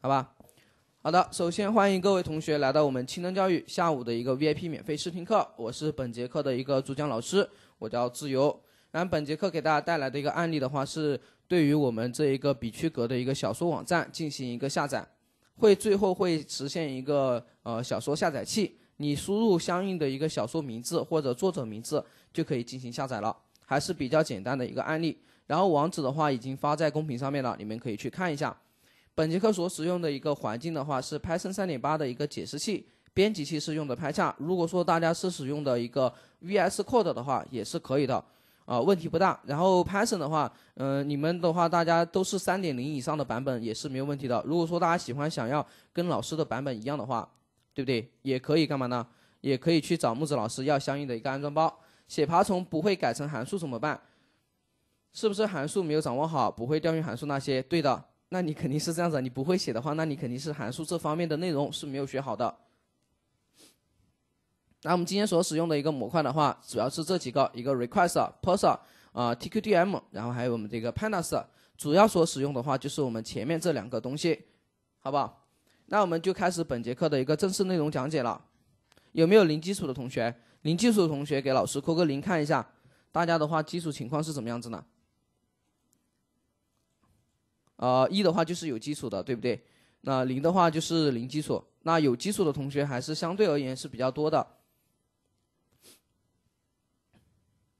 好吧，好的，首先欢迎各位同学来到我们青灯教育下午的一个 VIP 免费试听课，我是本节课的一个主讲老师，我叫自由。然后本节课给大家带来的一个案例的话是对于我们这一个比趣阁的一个小说网站进行一个下载，会最后会实现一个呃小说下载器，你输入相应的一个小说名字或者作者名字就可以进行下载了，还是比较简单的一个案例。然后网址的话已经发在公屏上面了，你们可以去看一下。本节课所使用的一个环境的话是 Python 3.8的一个解释器，编辑器是用的 p y c h a r 如果说大家是使用的一个 VS Code 的话，也是可以的，啊，问题不大。然后 Python 的话，嗯，你们的话大家都是3.0以上的版本也是没有问题的。如果说大家喜欢想要跟老师的版本一样的话，对不对？也可以干嘛呢？也可以去找木子老师要相应的一个安装包。写爬虫不会改成函数怎么办？是不是函数没有掌握好，不会调用函数那些？对的。那你肯定是这样子，你不会写的话，那你肯定是函数这方面的内容是没有学好的。那我们今天所使用的一个模块的话，主要是这几个：一个 request、p o s r 啊、TQDM，然后还有我们这个 Pandas，主要所使用的话就是我们前面这两个东西，好不好？那我们就开始本节课的一个正式内容讲解了。有没有零基础的同学？零基础的同学给老师扣个零看一下，大家的话基础情况是怎么样子呢？啊，一的话就是有基础的，对不对？那零的话就是零基础。那有基础的同学还是相对而言是比较多的。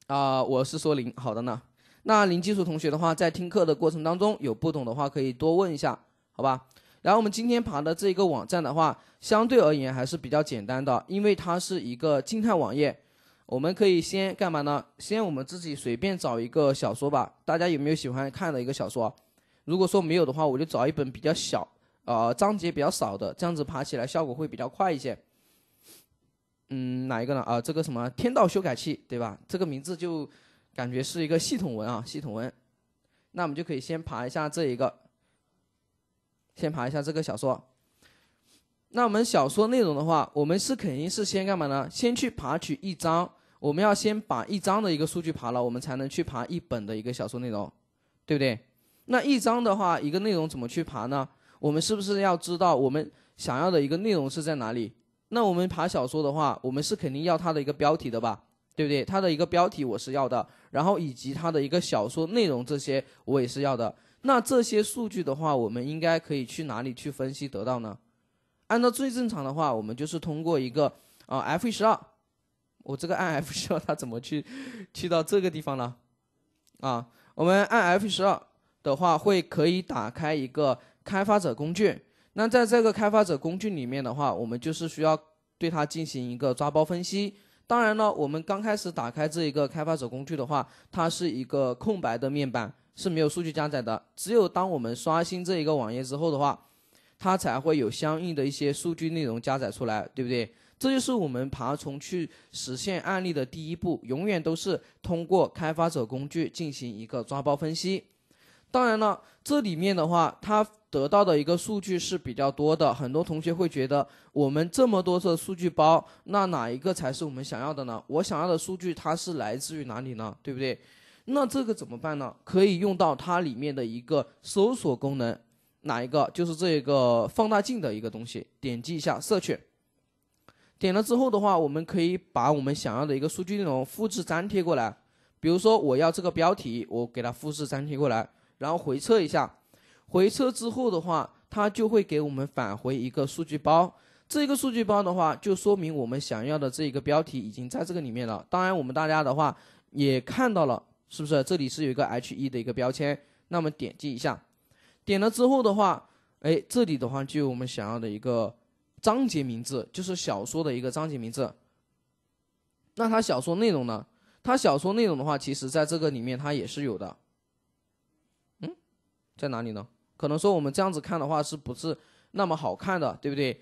啊，我是说零，好的呢。那零基础同学的话，在听课的过程当中，有不懂的话可以多问一下，好吧？然后我们今天爬的这一个网站的话，相对而言还是比较简单的，因为它是一个静态网页。我们可以先干嘛呢？先我们自己随便找一个小说吧。大家有没有喜欢看的一个小说？如果说没有的话，我就找一本比较小，呃，章节比较少的，这样子爬起来效果会比较快一些。嗯，哪一个呢？啊，这个什么《天道》修改器，对吧？这个名字就感觉是一个系统文啊，系统文。那我们就可以先爬一下这一个，先爬一下这个小说。那我们小说内容的话，我们是肯定是先干嘛呢？先去爬取一章，我们要先把一章的一个数据爬了，我们才能去爬一本的一个小说内容，对不对？那一章的话，一个内容怎么去爬呢？我们是不是要知道我们想要的一个内容是在哪里？那我们爬小说的话，我们是肯定要它的一个标题的吧，对不对？它的一个标题我是要的，然后以及它的一个小说内容这些我也是要的。那这些数据的话，我们应该可以去哪里去分析得到呢？按照最正常的话，我们就是通过一个啊 F 十二，我这个按 F 十二它怎么去去到这个地方了？啊，我们按 F 十二。的话会可以打开一个开发者工具，那在这个开发者工具里面的话，我们就是需要对它进行一个抓包分析。当然了，我们刚开始打开这一个开发者工具的话，它是一个空白的面板，是没有数据加载的。只有当我们刷新这一个网页之后的话，它才会有相应的一些数据内容加载出来，对不对？这就是我们爬虫去实现案例的第一步，永远都是通过开发者工具进行一个抓包分析。当然了，这里面的话，它得到的一个数据是比较多的。很多同学会觉得，我们这么多的数据包，那哪一个才是我们想要的呢？我想要的数据它是来自于哪里呢？对不对？那这个怎么办呢？可以用到它里面的一个搜索功能，哪一个？就是这个放大镜的一个东西，点击一下 c 去。点了之后的话，我们可以把我们想要的一个数据内容复制粘贴过来。比如说，我要这个标题，我给它复制粘贴过来。然后回测一下，回测之后的话，它就会给我们返回一个数据包。这个数据包的话，就说明我们想要的这一个标题已经在这个里面了。当然，我们大家的话也看到了，是不是？这里是有一个 h1 的一个标签，那么点击一下，点了之后的话，哎，这里的话就有我们想要的一个章节名字，就是小说的一个章节名字。那它小说内容呢？它小说内容的话，其实在这个里面它也是有的。在哪里呢？可能说我们这样子看的话，是不是那么好看的，对不对？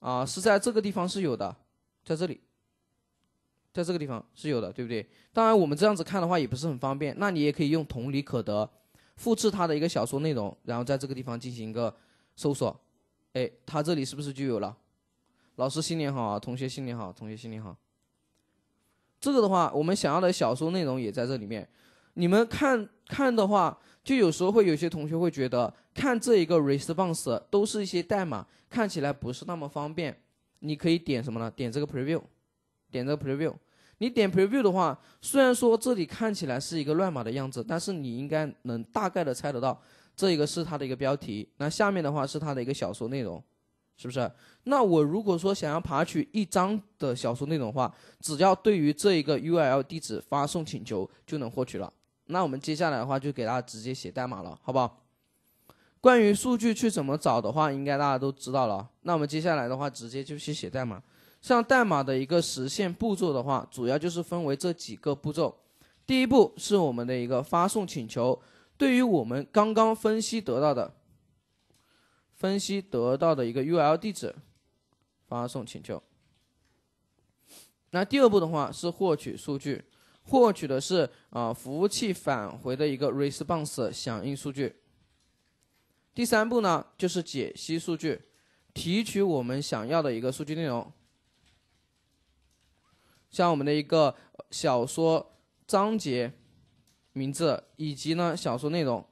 啊，是在这个地方是有的，在这里，在这个地方是有的，对不对？当然，我们这样子看的话也不是很方便。那你也可以用同理可得，复制它的一个小说内容，然后在这个地方进行一个搜索。哎，它这里是不是就有了？老师新年好啊，同学新年好，同学新年好。这个的话，我们想要的小说内容也在这里面。你们看看的话。就有时候会有些同学会觉得看这一个 response 都是一些代码，看起来不是那么方便。你可以点什么呢？点这个 preview，点这个 preview。你点 preview 的话，虽然说这里看起来是一个乱码的样子，但是你应该能大概的猜得到，这一个是它的一个标题。那下面的话是它的一个小说内容，是不是？那我如果说想要爬取一张的小说内容的话，只要对于这一个 URL 地址发送请求就能获取了。那我们接下来的话就给大家直接写代码了，好不好？关于数据去怎么找的话，应该大家都知道了。那我们接下来的话直接就去写代码。像代码的一个实现步骤的话，主要就是分为这几个步骤。第一步是我们的一个发送请求，对于我们刚刚分析得到的、分析得到的一个 URL 地址，发送请求。那第二步的话是获取数据。获取的是啊服务器返回的一个 response 响应数据。第三步呢就是解析数据，提取我们想要的一个数据内容，像我们的一个小说章节名字以及呢小说内容，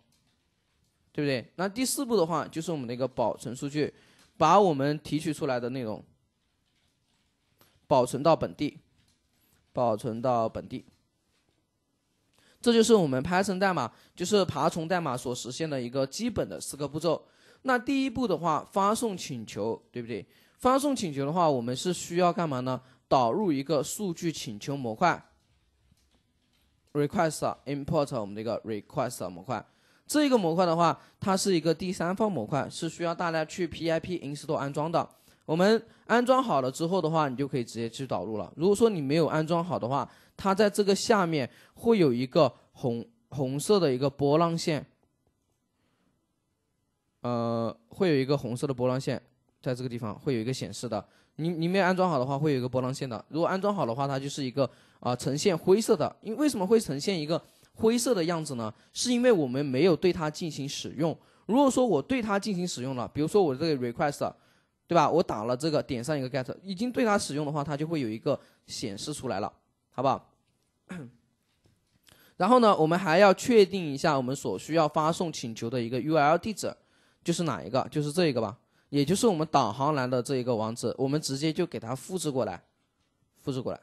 对不对？那第四步的话就是我们的一个保存数据，把我们提取出来的内容保存到本地，保存到本地。这就是我们 Python 代码，就是爬虫代码所实现的一个基本的四个步骤。那第一步的话，发送请求，对不对？发送请求的话，我们是需要干嘛呢？导入一个数据请求模块，request，import 我们的一个 request 模块。这一个模块的话，它是一个第三方模块，是需要大家去 pip install 安装的。我们安装好了之后的话，你就可以直接去导入了。如果说你没有安装好的话，它在这个下面会有一个红红色的一个波浪线，呃，会有一个红色的波浪线，在这个地方会有一个显示的。你你没有安装好的话，会有一个波浪线的；如果安装好的话，它就是一个啊，呈现灰色的。因为什么会呈现一个灰色的样子呢？是因为我们没有对它进行使用。如果说我对它进行使用了，比如说我这个 request，对吧？我打了这个点上一个 get，已经对它使用的话，它就会有一个显示出来了。好不好？然后呢，我们还要确定一下我们所需要发送请求的一个 URL 地址，就是哪一个？就是这一个吧，也就是我们导航栏的这一个网址，我们直接就给它复制过来，复制过来，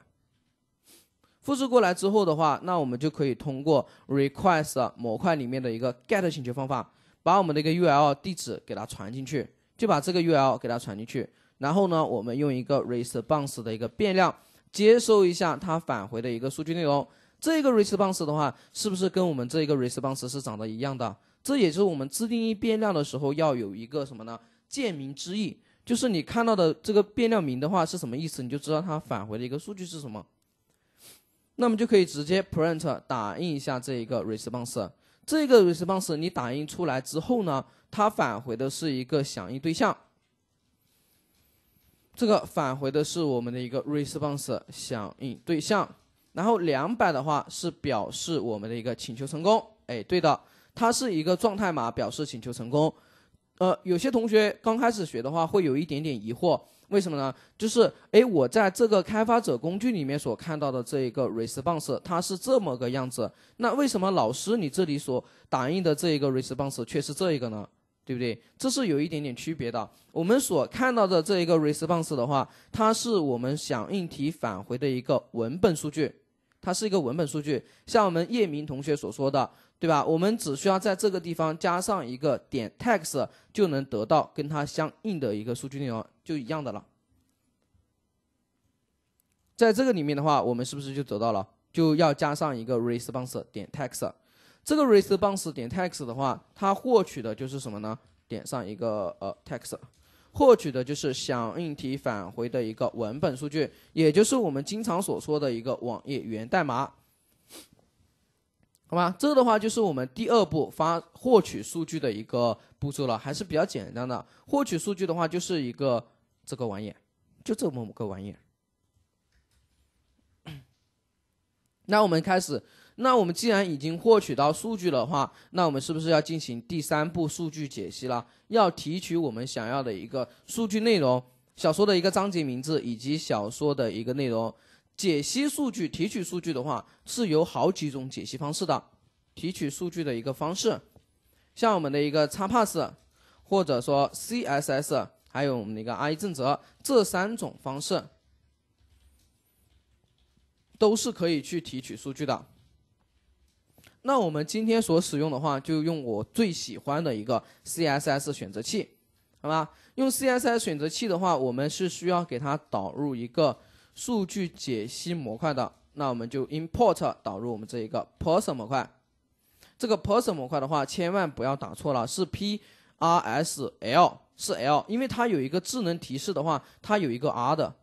复制过来之后的话，那我们就可以通过 request 模块里面的一个 get 请求方法，把我们的一个 URL 地址给它传进去，就把这个 URL 给它传进去，然后呢，我们用一个 response 的一个变量。接收一下它返回的一个数据内容，这个 response 的话，是不是跟我们这个 response 是长得一样的？这也就是我们自定义变量的时候要有一个什么呢？见名知意，就是你看到的这个变量名的话是什么意思，你就知道它返回的一个数据是什么。那么就可以直接 print 打印一下这一个 response，这个 response 你打印出来之后呢，它返回的是一个响应对象。这个返回的是我们的一个 response 响应对象，然后两百的话是表示我们的一个请求成功。哎，对的，它是一个状态码，表示请求成功。呃，有些同学刚开始学的话会有一点点疑惑，为什么呢？就是哎，我在这个开发者工具里面所看到的这一个 response，它是这么个样子，那为什么老师你这里所打印的这一个 response 却是这一个呢？对不对？这是有一点点区别的。我们所看到的这一个 response 的话，它是我们响应题返回的一个文本数据，它是一个文本数据。像我们叶明同学所说的，对吧？我们只需要在这个地方加上一个点 text，就能得到跟它相应的一个数据内容，就一样的了。在这个里面的话，我们是不是就得到了，就要加上一个 response 点 text？这个 response 点 text 的话，它获取的就是什么呢？点上一个呃 text，获取的就是响应体返回的一个文本数据，也就是我们经常所说的一个网页源代码，好吧？这的话就是我们第二步发获取数据的一个步骤了，还是比较简单的。获取数据的话就是一个这个玩意，就这么个玩意。那我们开始。那我们既然已经获取到数据的话，那我们是不是要进行第三步数据解析了？要提取我们想要的一个数据内容，小说的一个章节名字以及小说的一个内容。解析数据、提取数据的话，是有好几种解析方式的。提取数据的一个方式，像我们的一个 x p a s s 或者说 CSS，还有我们的一个 IE 正则，这三种方式都是可以去提取数据的。那我们今天所使用的话，就用我最喜欢的一个 CSS 选择器，好吧？用 CSS 选择器的话，我们是需要给它导入一个数据解析模块的。那我们就 import 导入我们这一个 person 模块。这个 person 模块的话，千万不要打错了，是 P R S L 是 L，因为它有一个智能提示的话，它有一个 R 的，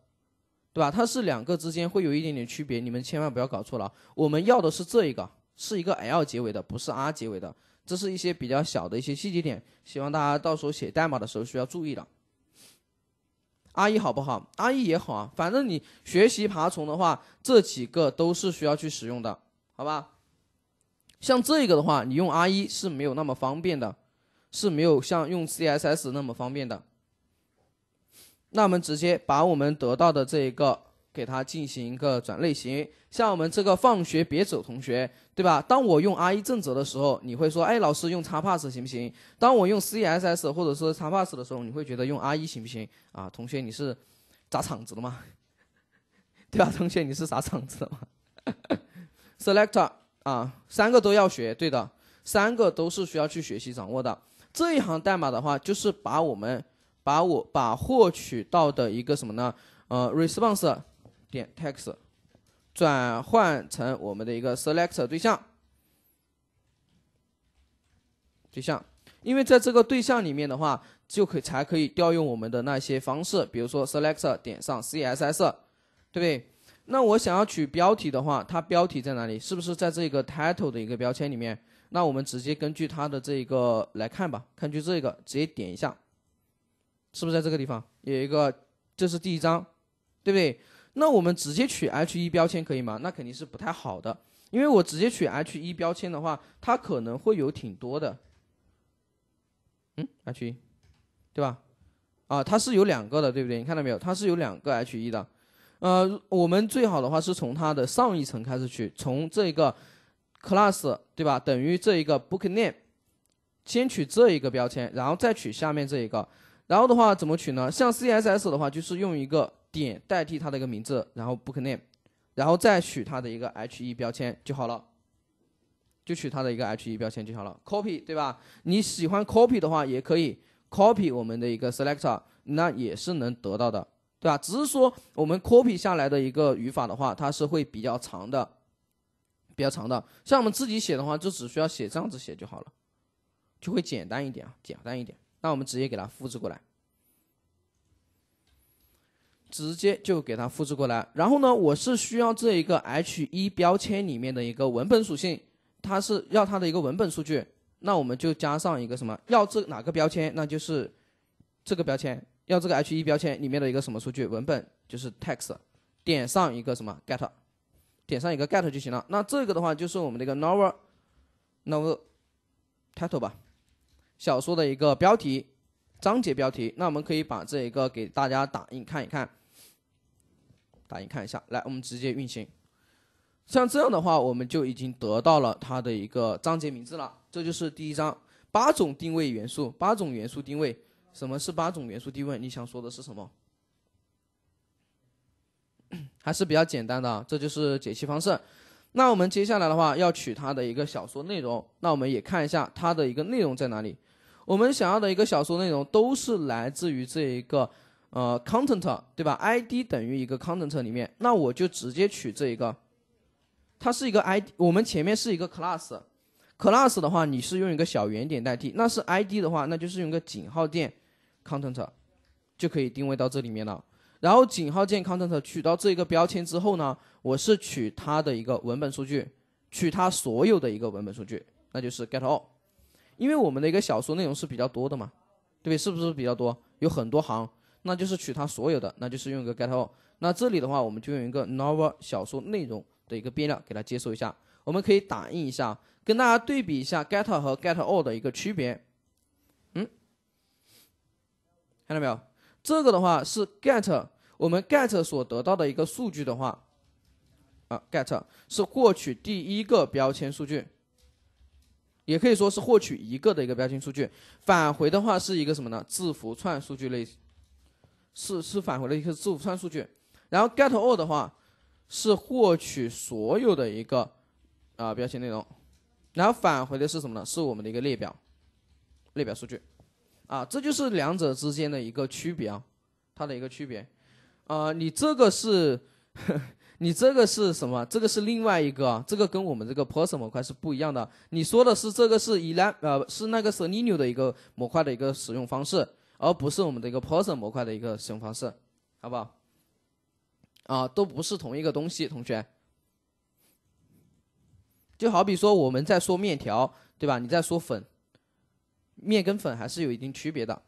对吧？它是两个之间会有一点点区别，你们千万不要搞错了。我们要的是这一个。是一个 l 结尾的，不是 r 结尾的。这是一些比较小的一些细节点，希望大家到时候写代码的时候需要注意的。r 一好不好？r 一也好啊，反正你学习爬虫的话，这几个都是需要去使用的，好吧？像这个的话，你用 r 一是没有那么方便的，是没有像用 c s s 那么方便的。那我们直接把我们得到的这一个。给它进行一个转类型，像我们这个放学别走同学，对吧？当我用 IE 正则的时候，你会说，哎，老师用叉 pass 行不行？当我用 CSS 或者说叉 pass 的时候，你会觉得用 IE 行不行？啊，同学你是砸场子的吗？对吧，同学你是砸场子的吗？Selector 啊，三个都要学，对的，三个都是需要去学习掌握的。这一行代码的话，就是把我们把我把获取到的一个什么呢？呃，response。点 text，转换成我们的一个 selector 对象对象，因为在这个对象里面的话，就可才可以调用我们的那些方式，比如说 selector 点上 CSS，对不对？那我想要取标题的话，它标题在哪里？是不是在这个 title 的一个标签里面？那我们直接根据它的这个来看吧，根据这个直接点一下，是不是在这个地方有一个？这是第一章，对不对？那我们直接取 h1 标签可以吗？那肯定是不太好的，因为我直接取 h1 标签的话，它可能会有挺多的。嗯，h1，对吧？啊，它是有两个的，对不对？你看到没有？它是有两个 h1 的。呃，我们最好的话是从它的上一层开始取，从这一个 class 对吧？等于这一个 book name，先取这一个标签，然后再取下面这一个。然后的话怎么取呢？像 CSS 的话就是用一个。点代替它的一个名字，然后 book name，然后再取它的一个 h e 标签就好了，就取它的一个 h e 标签就好了。copy 对吧？你喜欢 copy 的话，也可以 copy 我们的一个 selector，那也是能得到的，对吧？只是说我们 copy 下来的一个语法的话，它是会比较长的，比较长的。像我们自己写的话，就只需要写这样子写就好了，就会简单一点啊，简单一点。那我们直接给它复制过来。直接就给它复制过来，然后呢，我是需要这一个 H1 标签里面的一个文本属性，它是要它的一个文本数据，那我们就加上一个什么？要这哪个标签？那就是这个标签，要这个 H1 标签里面的一个什么数据？文本就是 text，点上一个什么 get，点上一个 get 就行了。那这个的话就是我们的一个 novel novel title 吧，小说的一个标题，章节标题。那我们可以把这一个给大家打印看一看。打印看一下，来，我们直接运行。像这样的话，我们就已经得到了它的一个章节名字了。这就是第一章，八种定位元素，八种元素定位。什么是八种元素定位？你想说的是什么？还是比较简单的，这就是解析方式。那我们接下来的话，要取它的一个小说内容。那我们也看一下它的一个内容在哪里。我们想要的一个小说内容，都是来自于这一个。呃，content 对吧？I D 等于一个 content 里面，那我就直接取这一个。它是一个 I D，我们前面是一个 class，class 的话，你是用一个小圆点代替。那是 I D 的话，那就是用个井号键 content 就可以定位到这里面了。然后井号键 content 取到这一个标签之后呢，我是取它的一个文本数据，取它所有的一个文本数据，那就是 get all，因为我们的一个小说内容是比较多的嘛，对，是不是比较多？有很多行。那就是取它所有的，那就是用一个 get all。那这里的话，我们就用一个 novel 小说内容的一个变量给它接收一下。我们可以打印一下，跟大家对比一下 get 和 get all 的一个区别。嗯，看到没有？这个的话是 get，我们 get 所得到的一个数据的话，啊，get 是获取第一个标签数据，也可以说是获取一个的一个标签数据。返回的话是一个什么呢？字符串数据类型。是是返回了一个字符串数据，然后 get all 的话是获取所有的一个啊标签内容，然后返回的是什么呢？是我们的一个列表，列表数据，啊，这就是两者之间的一个区别啊，它的一个区别，啊，你这个是，你这个是什么？这个是另外一个，这个跟我们这个 p o s n 模块是不一样的。你说的是这个是 ele，呃，是那个 selenium 的一个模块的一个使用方式。而不是我们的一个 person 模块的一个使用方式，好不好？啊，都不是同一个东西，同学。就好比说我们在说面条，对吧？你在说粉，面跟粉还是有一定区别的。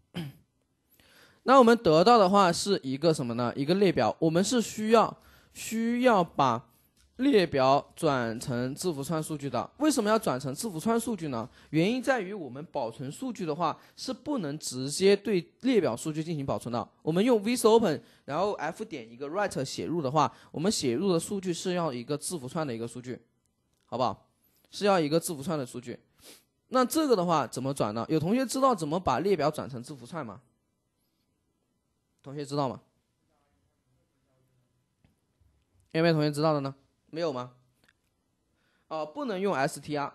那我们得到的话是一个什么呢？一个列表。我们是需要需要把。列表转成字符串数据的，为什么要转成字符串数据呢？原因在于我们保存数据的话是不能直接对列表数据进行保存的。我们用 v s open，然后 f 点一个 write 写入的话，我们写入的数据是要一个字符串的一个数据，好不好？是要一个字符串的数据。那这个的话怎么转呢？有同学知道怎么把列表转成字符串吗？同学知道吗？有没有同学知道的呢？没有吗？哦，不能用 str，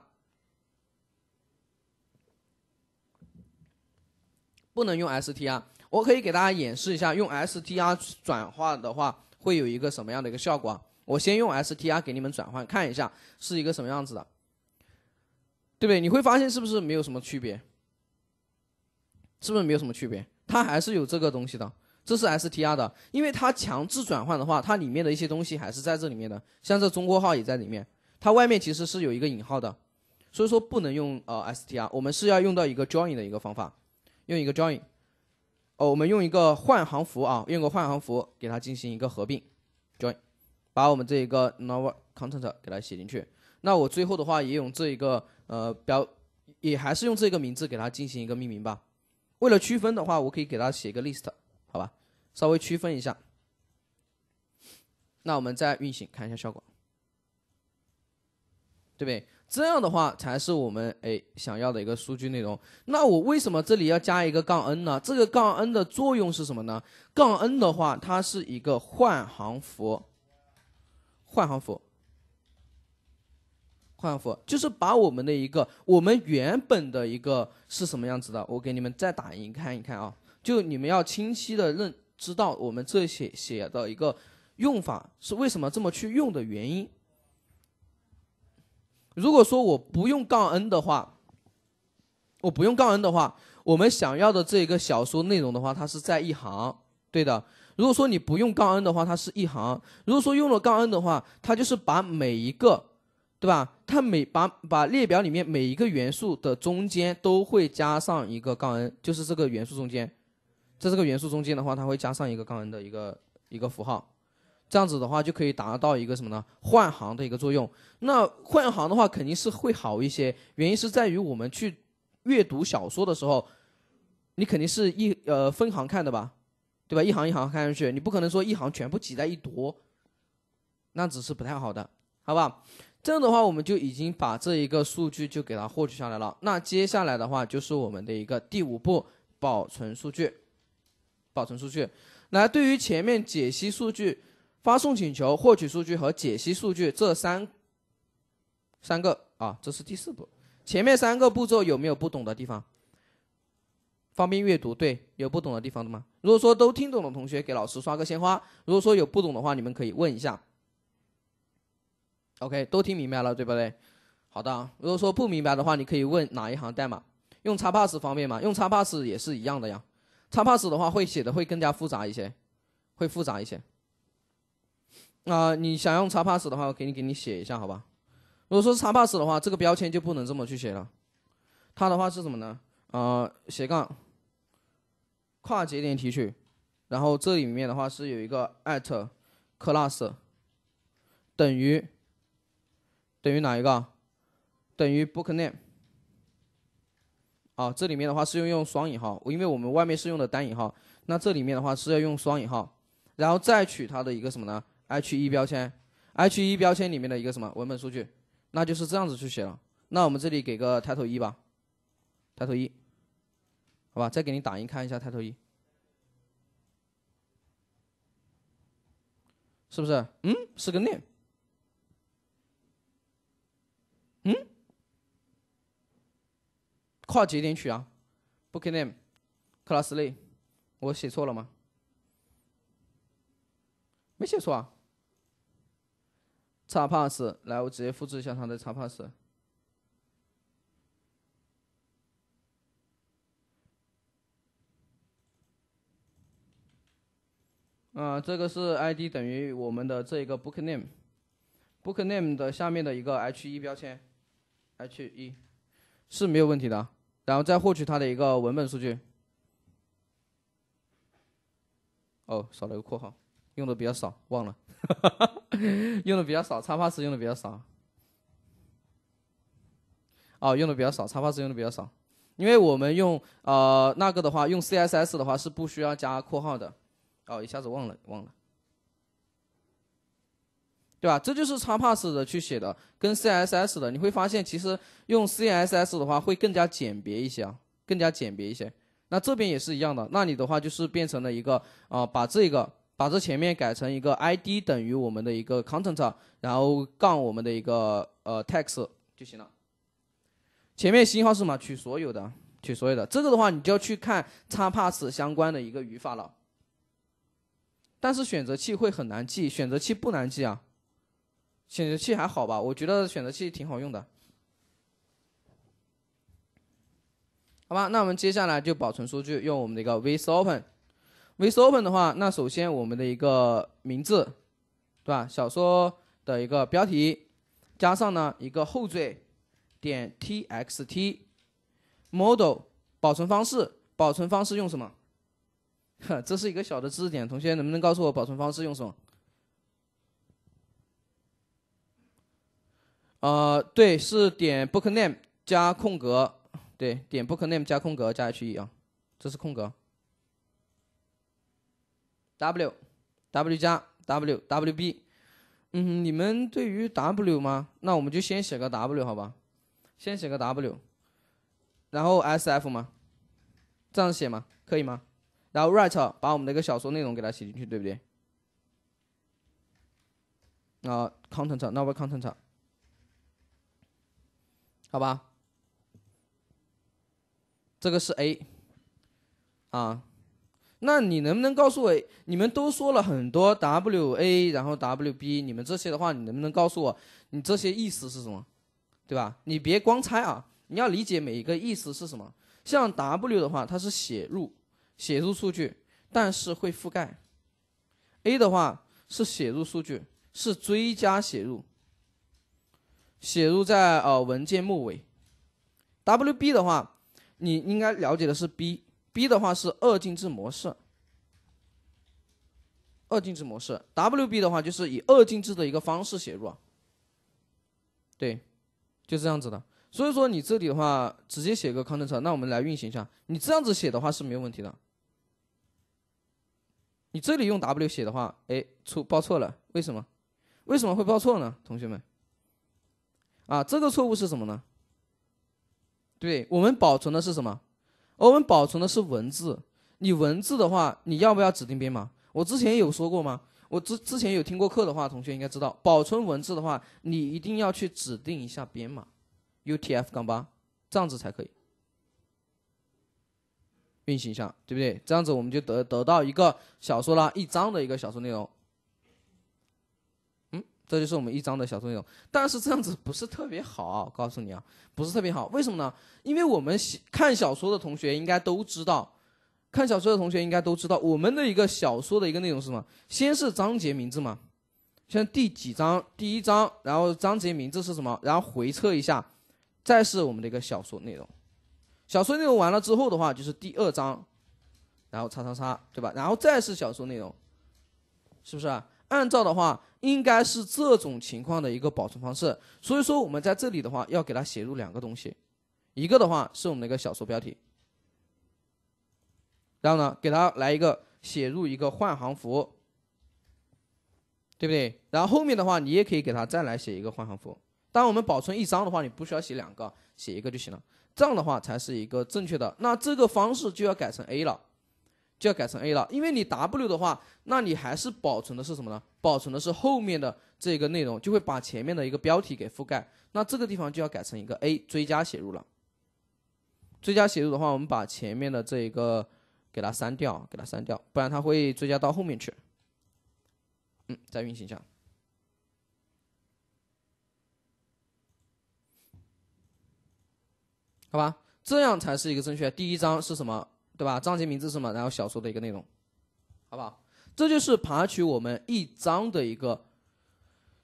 不能用 str。我可以给大家演示一下，用 str 转化的话会有一个什么样的一个效果。我先用 str 给你们转换看一下，是一个什么样子的，对不对？你会发现是不是没有什么区别？是不是没有什么区别？它还是有这个东西的。这是 str 的，因为它强制转换的话，它里面的一些东西还是在这里面的，像这中括号也在里面，它外面其实是有一个引号的，所以说不能用呃 str，我们是要用到一个 join 的一个方法，用一个 join 哦，我们用一个换行符啊，用个换行符给它进行一个合并，join，把我们这一个 nova c o n t e n t 给它写进去，那我最后的话也用这一个呃标，也还是用这个名字给它进行一个命名吧，为了区分的话，我可以给它写一个 list。稍微区分一下，那我们再运行看一下效果，对不对？这样的话才是我们哎想要的一个数据内容。那我为什么这里要加一个杠 n 呢？这个杠 n 的作用是什么呢？杠 n 的话，它是一个换行符。换行符，换行符就是把我们的一个我们原本的一个是什么样子的，我给你们再打印看一看啊，就你们要清晰的认。知道我们这些写的一个用法是为什么这么去用的原因。如果说我不用杠 n 的话，我不用杠 n 的话，我们想要的这一个小说内容的话，它是在一行，对的。如果说你不用杠 n 的话，它是一行；如果说用了杠 n 的话，它就是把每一个，对吧？它每把把列表里面每一个元素的中间都会加上一个杠 n，就是这个元素中间。在这个元素中间的话，它会加上一个钢 n 的一个一个符号，这样子的话就可以达到一个什么呢？换行的一个作用。那换行的话肯定是会好一些，原因是在于我们去阅读小说的时候，你肯定是一呃分行看的吧，对吧？一行一行看上去，你不可能说一行全部挤在一读，那只是不太好的，好不好？这样的话，我们就已经把这一个数据就给它获取下来了。那接下来的话就是我们的一个第五步，保存数据。保存数据，来，对于前面解析数据、发送请求、获取数据和解析数据这三三个啊，这是第四步。前面三个步骤有没有不懂的地方？方便阅读，对，有不懂的地方的吗？如果说都听懂的同学，给老师刷个鲜花。如果说有不懂的话，你们可以问一下。OK，都听明白了，对不对？好的，如果说不明白的话，你可以问哪一行代码？用叉 pass 方便吗？用叉 pass 也是一样的呀。叉 pass 的话会写的会更加复杂一些，会复杂一些。啊，你想用叉 pass 的话，我给你给你写一下好吧？如果说是叉 pass 的话，这个标签就不能这么去写了。它的话是什么呢？啊，斜杠，跨节点提取，然后这里面的话是有一个 at class 等于等于哪一个？等于 book name。啊，这里面的话是用双引号，因为我们外面是用的单引号，那这里面的话是要用双引号，然后再取它的一个什么呢？H E 标签，H E 标签里面的一个什么文本数据，那就是这样子去写了。那我们这里给个抬头一吧，抬头一，好吧，再给你打印看一下抬头一，是不是？嗯，是个 name。跨节点取啊，book name，class name，我写错了吗？没写错啊。叉 pass，来，我直接复制一下它的叉 pass。啊，这个是 id 等于我们的这一个 book name，book name 的下面的一个 h 1标签，h 1是没有问题的然后再获取它的一个文本数据。哦，少了一个括号，用的比较少，忘了。用的比较少，插画师用的比较少。哦，用的比较少，插画师用的比较少，因为我们用呃那个的话，用 CSS 的话是不需要加括号的。哦，一下子忘了，忘了。对吧？这就是叉 pass 的去写的，跟 CSS 的你会发现，其实用 CSS 的话会更加简别一些，啊，更加简别一些。那这边也是一样的，那里的话就是变成了一个啊，把这个把这前面改成一个 ID 等于我们的一个 content，然后杠我们的一个呃 text 就行了。前面星号是嘛？取所有的，取所有的。这个的话，你就要去看叉 pass 相关的一个语法了。但是选择器会很难记，选择器不难记啊。选择器还好吧？我觉得选择器挺好用的。好吧，那我们接下来就保存数据，用我们的一个 v i t h open。v i t h open 的话，那首先我们的一个名字，对吧？小说的一个标题，加上呢一个后缀点 txt。model 保存方式，保存方式用什么？这是一个小的知识点，同学能不能告诉我保存方式用什么？呃，对，是点 book name 加空格，对，点 book name 加空格加 he 啊，这是空格。W，W 加 W W B，嗯，你们对于 W 吗？那我们就先写个 W 好吧，先写个 W，然后 S F 吗？这样写吗？可以吗？然后 write 把我们的一个小说内容给它写进去，对不对？啊，content，n o e content。好吧，这个是 A，啊，那你能不能告诉我，你们都说了很多 W A 然后 W B，你们这些的话，你能不能告诉我，你这些意思是什么，对吧？你别光猜啊，你要理解每一个意思是什么。像 W 的话，它是写入，写入数据，但是会覆盖。A 的话是写入数据，是追加写入。写入在呃文件末尾，W B 的话，你应该了解的是 B B 的话是二进制模式。二进制模式 W B 的话就是以二进制的一个方式写入，对，就这样子的。所以说你这里的话直接写个 c o n t e n t 那我们来运行一下。你这样子写的话是没有问题的。你这里用 W 写的话，哎，错报错了，为什么？为什么会报错呢？同学们？啊，这个错误是什么呢？对我们保存的是什么？我们保存的是文字。你文字的话，你要不要指定编码？我之前有说过吗？我之之前有听过课的话，同学应该知道，保存文字的话，你一定要去指定一下编码，UTF- 杠八，这样子才可以。运行一下，对不对？这样子我们就得得到一个小说啦，一章的一个小说内容。这就是我们一章的小说内容，但是这样子不是特别好，告诉你啊，不是特别好，为什么呢？因为我们看小说的同学应该都知道，看小说的同学应该都知道，我们的一个小说的一个内容是什么？先是章节名字嘛，像第几章，第一章，然后章节名字是什么？然后回测一下，再是我们的一个小说内容，小说内容完了之后的话，就是第二章，然后叉叉叉，对吧？然后再是小说内容，是不是？按照的话，应该是这种情况的一个保存方式，所以说我们在这里的话，要给它写入两个东西，一个的话是我们的一个小说标题，然后呢，给它来一个写入一个换行符，对不对？然后后面的话，你也可以给它再来写一个换行符。当我们保存一张的话，你不需要写两个，写一个就行了，这样的话才是一个正确的。那这个方式就要改成 A 了。就要改成 A 了，因为你 W 的话，那你还是保存的是什么呢？保存的是后面的这个内容，就会把前面的一个标题给覆盖。那这个地方就要改成一个 A 追加写入了。追加写入的话，我们把前面的这一个给它删掉，给它删掉，不然它会追加到后面去。嗯，再运行一下，好吧，这样才是一个正确。第一章是什么？对吧？章节名字是什么？然后小说的一个内容，好不好？这就是爬取我们一章的一个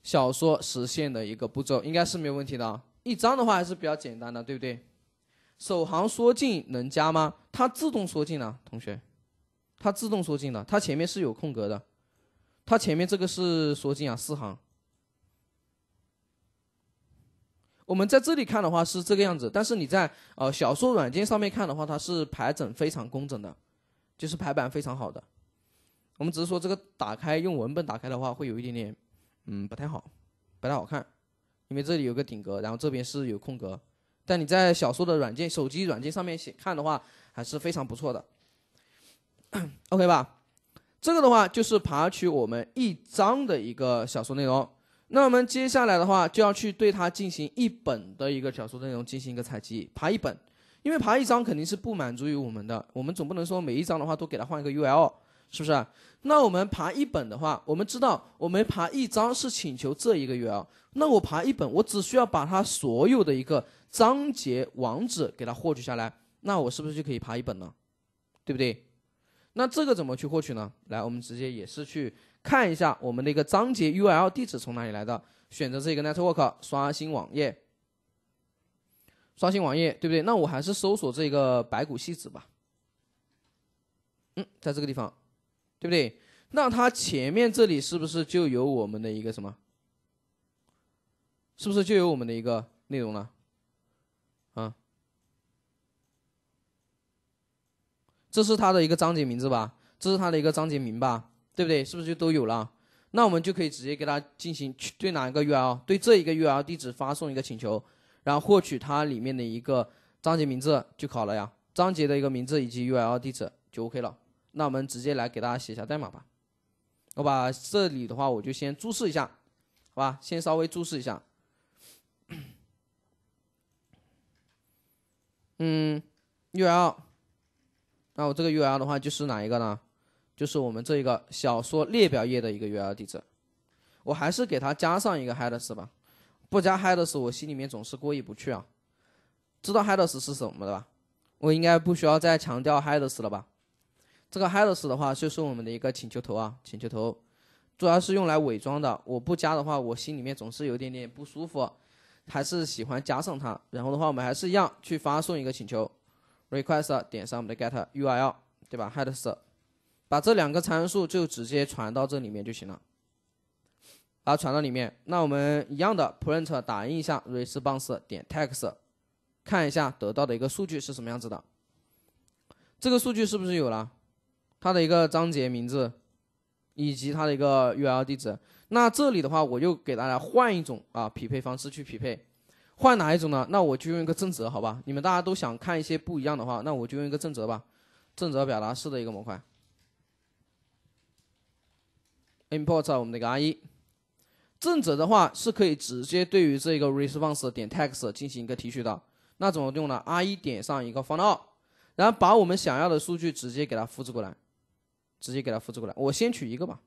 小说实现的一个步骤，应该是没有问题的。一章的话还是比较简单的，对不对？首行缩进能加吗？它自动缩进了，同学，它自动缩进了，它前面是有空格的，它前面这个是缩进啊，四行。我们在这里看的话是这个样子，但是你在呃小说软件上面看的话，它是排整非常工整的，就是排版非常好的。我们只是说这个打开用文本打开的话会有一点点，嗯不太好，不太好看，因为这里有个顶格，然后这边是有空格。但你在小说的软件、手机软件上面写看的话还是非常不错的。OK 吧？这个的话就是爬取我们一章的一个小说内容。那我们接下来的话就要去对它进行一本的一个小说内容进行一个采集，爬一本，因为爬一张肯定是不满足于我们的，我们总不能说每一张的话都给它换一个 URL，是不是？那我们爬一本的话，我们知道我们爬一张是请求这一个 URL，那我爬一本，我只需要把它所有的一个章节网址给它获取下来，那我是不是就可以爬一本了？对不对？那这个怎么去获取呢？来，我们直接也是去。看一下我们的一个章节 U L 地址从哪里来的？选择这个 Network 刷新网页，刷新网页，对不对？那我还是搜索这个《白骨细子》吧。嗯，在这个地方，对不对？那它前面这里是不是就有我们的一个什么？是不是就有我们的一个内容了？啊，这是它的一个章节名字吧？这是它的一个章节名吧？对不对？是不是就都有了？那我们就可以直接给它进行去对哪一个 URL？对这一个 URL 地址发送一个请求，然后获取它里面的一个章节名字就好了呀。章节的一个名字以及 URL 地址就 OK 了。那我们直接来给大家写一下代码吧。我把这里的话，我就先注释一下，好吧？先稍微注释一下。嗯，URL，那我这个 URL 的话就是哪一个呢？就是我们这一个小说列表页的一个 URL 地址，我还是给它加上一个 headers 吧，不加 headers 我心里面总是过意不去啊。知道 headers 是什么的吧？我应该不需要再强调 headers 了吧？这个 headers 的话就是我们的一个请求头啊，请求头主要是用来伪装的。我不加的话，我心里面总是有一点点不舒服，还是喜欢加上它。然后的话，我们还是一样去发送一个请求，request 点上我们的 get URL 对吧？headers。把这两个参数就直接传到这里面就行了，把它传到里面。那我们一样的 print 打印一下 response 点 text，看一下得到的一个数据是什么样子的。这个数据是不是有了？它的一个章节名字以及它的一个 URL 地址。那这里的话，我就给大家换一种啊匹配方式去匹配，换哪一种呢？那我就用一个正则，好吧？你们大家都想看一些不一样的话，那我就用一个正则吧，正则表达式的一个模块。import 我们那个 R 一正则的话是可以直接对于这个 response 点 text 进行一个提取的，那怎么用呢？R e 点上一个 f i n d a l 然后把我们想要的数据直接给它复制过来，直接给它复制过来。我先取一个吧，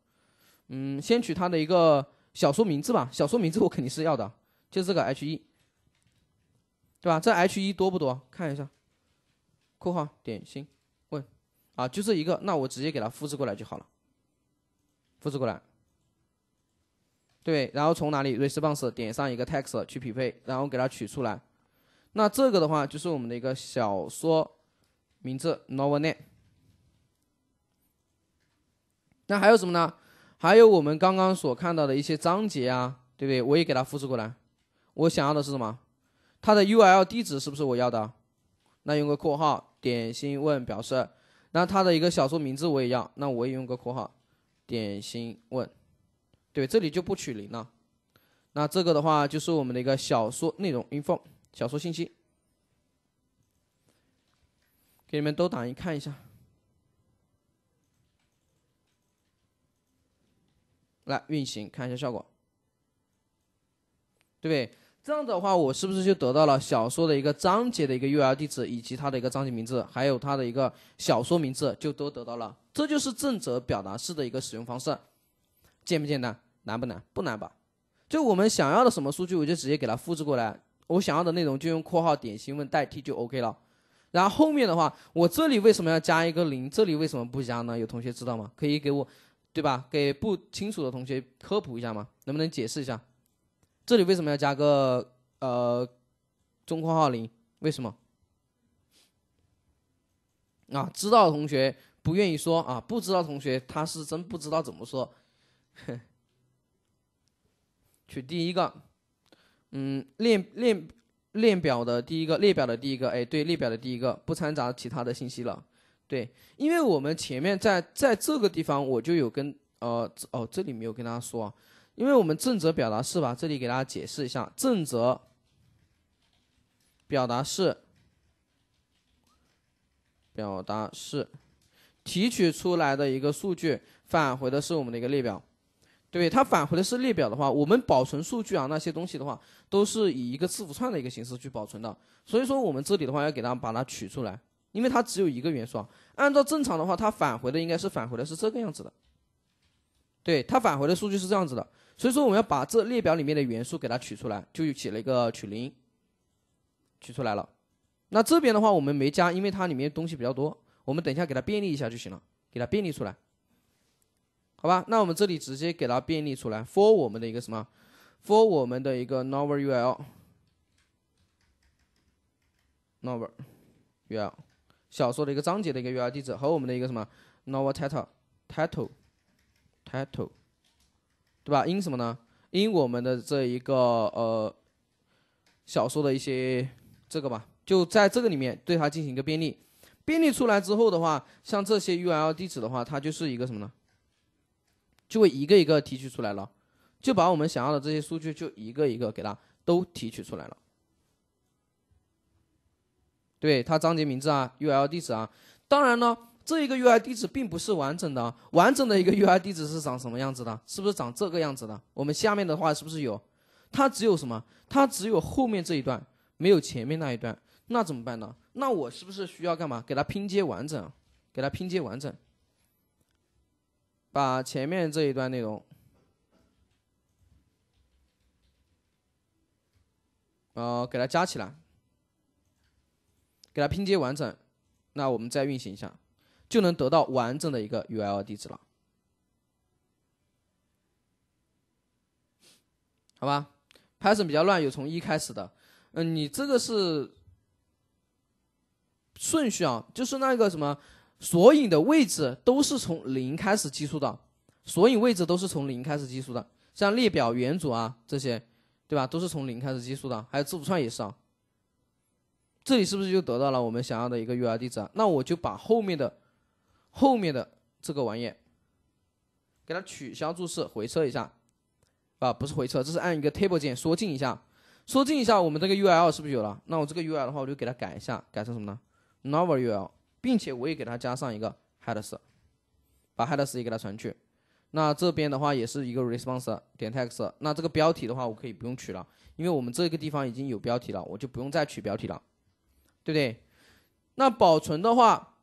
嗯，先取它的一个小说名字吧，小说名字我肯定是要的，就是这个 H 1对吧？这 H 1多不多？看一下，括号点星问，啊，就这一个，那我直接给它复制过来就好了。复制过来，对，然后从哪里 response 点上一个 text 去匹配，然后给它取出来。那这个的话就是我们的一个小说名字 novel name。那还有什么呢？还有我们刚刚所看到的一些章节啊，对不对？我也给它复制过来。我想要的是什么？它的 U L 地址是不是我要的？那用个括号点心问表示。那它的一个小说名字我也要，那我也用个括号。点心问，对，这里就不取零了。那这个的话，就是我们的一个小说内容 info，小说信息，给你们都打印看一下。来运行看一下效果，对不对？这样的话，我是不是就得到了小说的一个章节的一个 URL 地址，以及它的一个章节名字，还有它的一个小说名字，就都得到了。这就是正则表达式的一个使用方式，简不简单？难不难？不难吧？就我们想要的什么数据，我就直接给它复制过来。我想要的内容就用括号点星问代替就 OK 了。然后后面的话，我这里为什么要加一个零？这里为什么不加呢？有同学知道吗？可以给我，对吧？给不清楚的同学科普一下吗？能不能解释一下？这里为什么要加个呃中括号零？为什么？啊，知道的同学。不愿意说啊，不知道同学他是真不知道怎么说。去第一个，嗯，链链链表的第一个，列表的第一个，哎，对，列表的第一个，不掺杂其他的信息了。对，因为我们前面在在这个地方我就有跟呃哦这里没有跟大家说啊，因为我们正则表达式吧，这里给大家解释一下正则表达式，表达式。提取出来的一个数据返回的是我们的一个列表，对它返回的是列表的话，我们保存数据啊那些东西的话都是以一个字符串的一个形式去保存的，所以说我们这里的话要给它把它取出来，因为它只有一个元素啊。按照正常的话，它返回的应该是返回的是这个样子的，对它返回的数据是这样子的，所以说我们要把这列表里面的元素给它取出来，就写了一个取零，取出来了。那这边的话我们没加，因为它里面东西比较多。我们等一下给它便利一下就行了，给它便利出来，好吧？那我们这里直接给它便利出来，for 我们的一个什么，for 我们的一个 novel URL，novel URL，小说的一个章节的一个 URL 地址和我们的一个什么 novel title，title，title，对吧？in 什么呢？in 我们的这一个呃小说的一些这个吧，就在这个里面对它进行一个便利。编辑出来之后的话，像这些 U L 地址的话，它就是一个什么呢？就会一个一个提取出来了，就把我们想要的这些数据就一个一个给它都提取出来了。对，它章节名字啊，U L 地址啊。当然呢，这一个 U L 地址并不是完整的，完整的一个 U L 地址是长什么样子的？是不是长这个样子的？我们下面的话是不是有？它只有什么？它只有后面这一段，没有前面那一段。那怎么办呢？那我是不是需要干嘛？给它拼接完整，给它拼接完整，把前面这一段内容，呃，给它加起来，给它拼接完整，那我们再运行一下，就能得到完整的一个 URL 地址了。好吧，Python 比较乱，有从一开始的，嗯，你这个是。顺序啊，就是那个什么索引的位置都是从零开始计数的，索引位置都是从零开始计数的，像列表、元组啊这些，对吧？都是从零开始计数的，还有字符串也是啊。这里是不是就得到了我们想要的一个 URL 地址？啊？那我就把后面的后面的这个玩意给它取消注释，回车一下，啊，不是回车，这是按一个 Table 键缩进一下，缩进一下，我们这个 URL 是不是有了？那我这个 URL 的话，我就给它改一下，改成什么呢？Novel URL，并且我也给它加上一个 headers，把 headers 也给它传去。那这边的话也是一个 response 点 text。那这个标题的话，我可以不用取了，因为我们这个地方已经有标题了，我就不用再取标题了，对不对？那保存的话，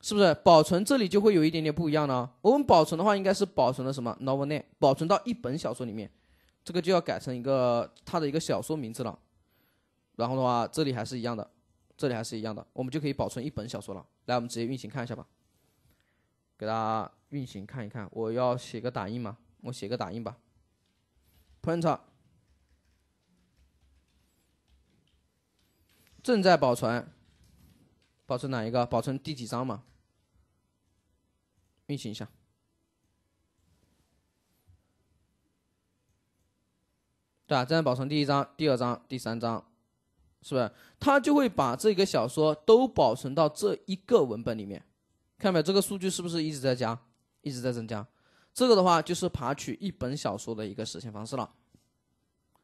是不是保存这里就会有一点点不一样呢？我们保存的话，应该是保存的什么 novel name，保存到一本小说里面，这个就要改成一个它的一个小说名字了。然后的话，这里还是一样的。这里还是一样的，我们就可以保存一本小说了。来，我们直接运行看一下吧。给大家运行看一看，我要写个打印嘛，我写个打印吧。print 正在保存，保存哪一个？保存第几章嘛？运行一下。对啊，正在保存第一章、第二章、第三章。是不是他就会把这个小说都保存到这一个文本里面？看到没有，这个数据是不是一直在加，一直在增加？这个的话就是爬取一本小说的一个实现方式了。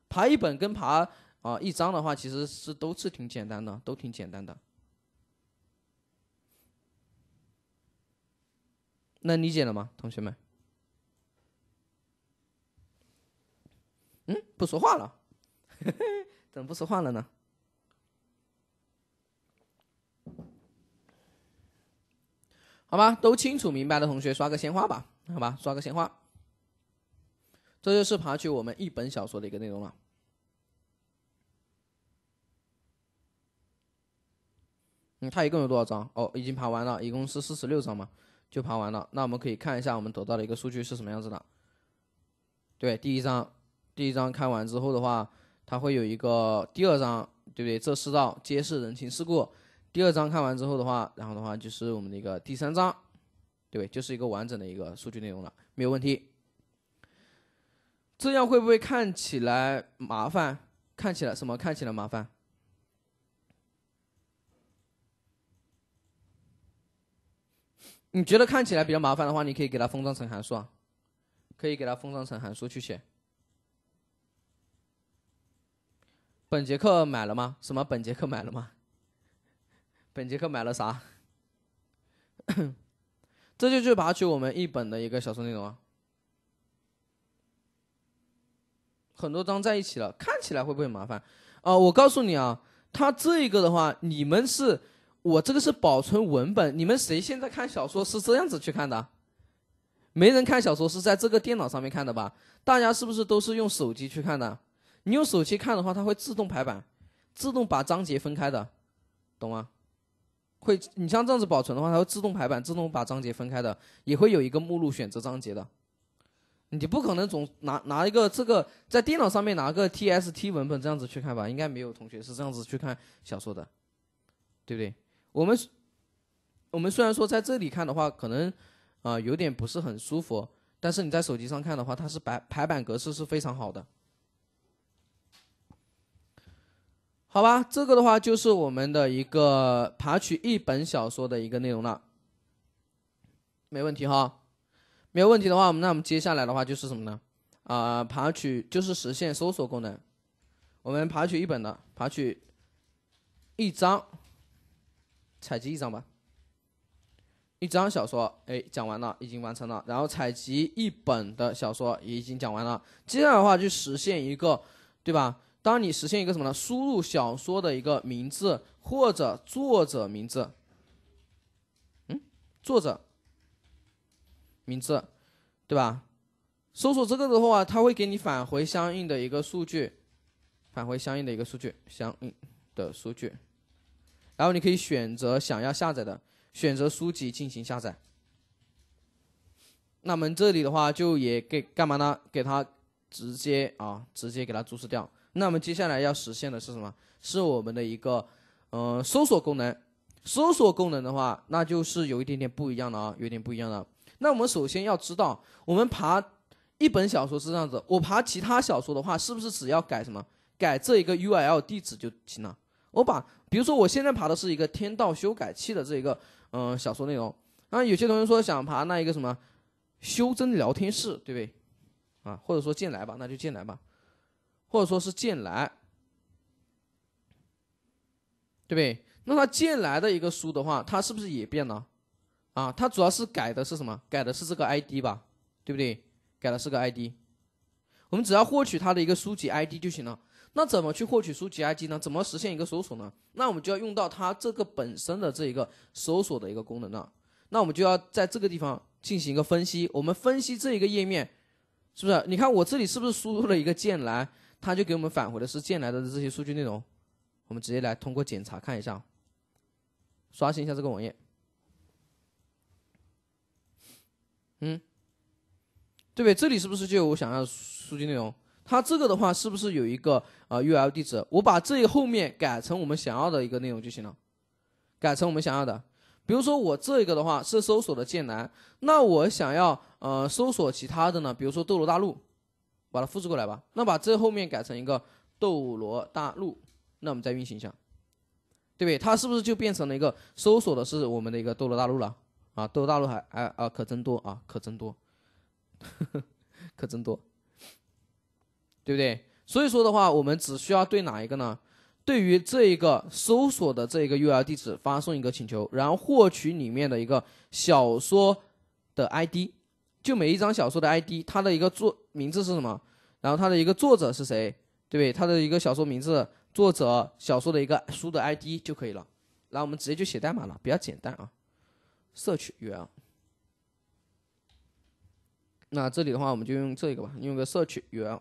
爬一本跟爬啊一张的话，其实是都是挺简单的，都挺简单的。能理解了吗，同学们？嗯，不说话了？怎么不说话了呢？好吧，都清楚明白的同学刷个鲜花吧。好吧，刷个鲜花。这就是爬取我们一本小说的一个内容了。嗯，它一共有多少章？哦，已经爬完了，一共是四十六章嘛，就爬完了。那我们可以看一下我们得到的一个数据是什么样子的。对，第一章，第一章看完之后的话，它会有一个第二章，对不对？这四道皆是人情世故。第二章看完之后的话，然后的话就是我们的一个第三章，对，就是一个完整的一个数据内容了，没有问题。这样会不会看起来麻烦？看起来什么？看起来麻烦？你觉得看起来比较麻烦的话，你可以给它封装成函数啊，可以给它封装成函数去写。本节课买了吗？什么？本节课买了吗？本节课买了啥？这就去拔取我们一本的一个小说内容，啊。很多章在一起了，看起来会不会麻烦？啊，我告诉你啊，它这一个的话，你们是，我这个是保存文本，你们谁现在看小说是这样子去看的？没人看小说是在这个电脑上面看的吧？大家是不是都是用手机去看的？你用手机看的话，它会自动排版，自动把章节分开的，懂吗？会，你像这样子保存的话，它会自动排版，自动把章节分开的，也会有一个目录选择章节的。你不可能总拿拿一个这个在电脑上面拿个 T S T 文本这样子去看吧？应该没有同学是这样子去看小说的，对不对？我们我们虽然说在这里看的话，可能啊有点不是很舒服，但是你在手机上看的话，它是排排版格式是非常好的。好吧，这个的话就是我们的一个爬取一本小说的一个内容了，没问题哈，没有问题的话，我们那我们接下来的话就是什么呢？啊，爬取就是实现搜索功能，我们爬取一本的，爬取一张，采集一张吧，一张小说，哎，讲完了，已经完成了，然后采集一本的小说也已经讲完了，接下来的话就实现一个，对吧？当你实现一个什么呢？输入小说的一个名字或者作者名字，嗯，作者名字，对吧？搜索这个的话，它会给你返回相应的一个数据，返回相应的一个数据，相应的数据，然后你可以选择想要下载的，选择书籍进行下载。那么这里的话，就也给干嘛呢？给它直接啊，直接给它注释掉。那么接下来要实现的是什么？是我们的一个，嗯，搜索功能。搜索功能的话，那就是有一点点不一样的啊，有点不一样的。那我们首先要知道，我们爬一本小说是这样子，我爬其他小说的话，是不是只要改什么，改这一个 URL 地址就行了？我把，比如说我现在爬的是一个《天道》修改器的这一个，嗯，小说内容。那有些同学说想爬那一个什么，《修真聊天室》，对不对？啊，或者说进来吧，那就进来吧。或者说是剑来，对不对？那他剑来的一个书的话，它是不是也变了？啊，它主要是改的是什么？改的是这个 ID 吧，对不对？改的是个 ID。我们只要获取它的一个书籍 ID 就行了。那怎么去获取书籍 ID 呢？怎么实现一个搜索呢？那我们就要用到它这个本身的这一个搜索的一个功能了。那我们就要在这个地方进行一个分析。我们分析这一个页面，是不是？你看我这里是不是输入了一个“剑来”？它就给我们返回的是剑来的这些数据内容，我们直接来通过检查看一下，刷新一下这个网页。嗯，对不对？这里是不是就有我想要的数据内容？它这个的话是不是有一个啊 URL 地址？我把这后面改成我们想要的一个内容就行了，改成我们想要的。比如说我这一个的话是搜索的剑南，那我想要呃搜索其他的呢？比如说《斗罗大陆》。把它复制过来吧，那把这后面改成一个《斗罗大陆》，那我们再运行一下，对不对？它是不是就变成了一个搜索的是我们的一个《斗罗大陆》了？啊，《斗罗大陆》还哎啊可真多啊，可真多，可真多，对不对？所以说的话，我们只需要对哪一个呢？对于这一个搜索的这一个 URL 地址发送一个请求，然后获取里面的一个小说的 ID。就每一张小说的 ID，它的一个作名字是什么？然后它的一个作者是谁？对不对？它的一个小说名字、作者、小说的一个书的 ID 就可以了。然后我们直接就写代码了，比较简单啊。search url。那这里的话，我们就用这个吧，用个 search url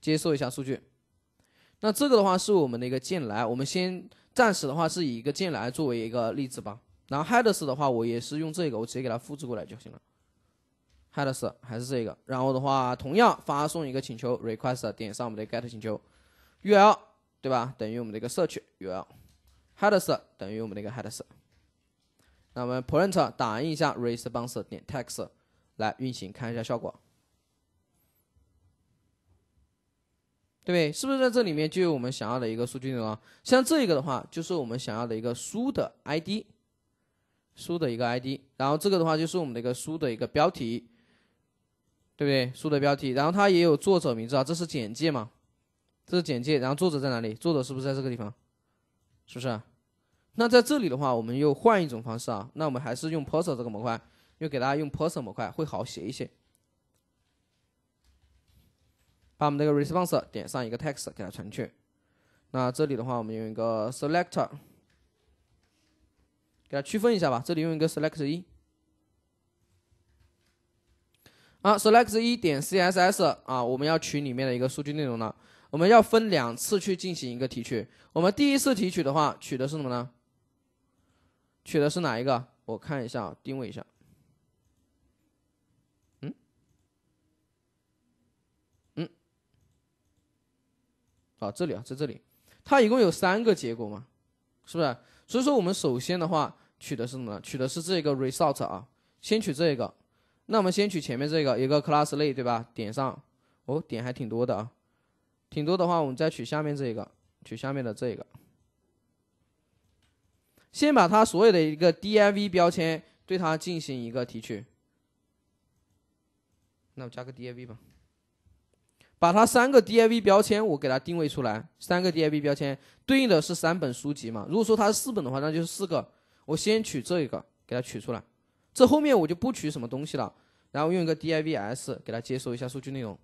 接收一下数据。那这个的话是我们的一个进来，我们先暂时的话是以一个进来作为一个例子吧。然后 headers 的话，我也是用这个，我直接给它复制过来就行了。headers 还是这个，然后的话，同样发送一个请求 request，点上我们的 get 请求 u l 对吧？等于我们的一个 search u l h e a d e r s 等于我们的一个 headers，那我们 print 打印一下 response 点 text 来运行看一下效果，对不对？是不是在这里面就有我们想要的一个数据内容？像这个的话，就是我们想要的一个书的 ID，书的一个 ID，然后这个的话就是我们的一个书的一个标题。对不对？书的标题，然后它也有作者名字啊，这是简介嘛？这是简介，然后作者在哪里？作者是不是在这个地方？是不是？那在这里的话，我们又换一种方式啊，那我们还是用 p o s n 这个模块，又给大家用 p o s n 模块会好写一些。把我们这个 response 点上一个 text 给它传去。那这里的话，我们用一个 selector 给它区分一下吧，这里用一个 s e l e c t 一。啊，select 一点 CSS 啊，我们要取里面的一个数据内容呢。我们要分两次去进行一个提取。我们第一次提取的话，取的是什么呢？取的是哪一个？我看一下，定位一下。嗯，嗯，啊，这里啊，在这里，它一共有三个结果嘛，是不是？所以说我们首先的话，取的是什么呢？取的是这个 result 啊，先取这个。那我们先取前面这个，一个 class 类，对吧？点上，哦，点还挺多的啊，挺多的话，我们再取下面这个，取下面的这个。先把它所有的一个 div 标签对它进行一个提取。那我加个 div 吧，把它三个 div 标签我给它定位出来，三个 div 标签对应的是三本书籍嘛？如果说它是四本的话，那就是四个。我先取这一个，给它取出来。这后面我就不取什么东西了，然后用一个 divs 给它接收一下数据内容。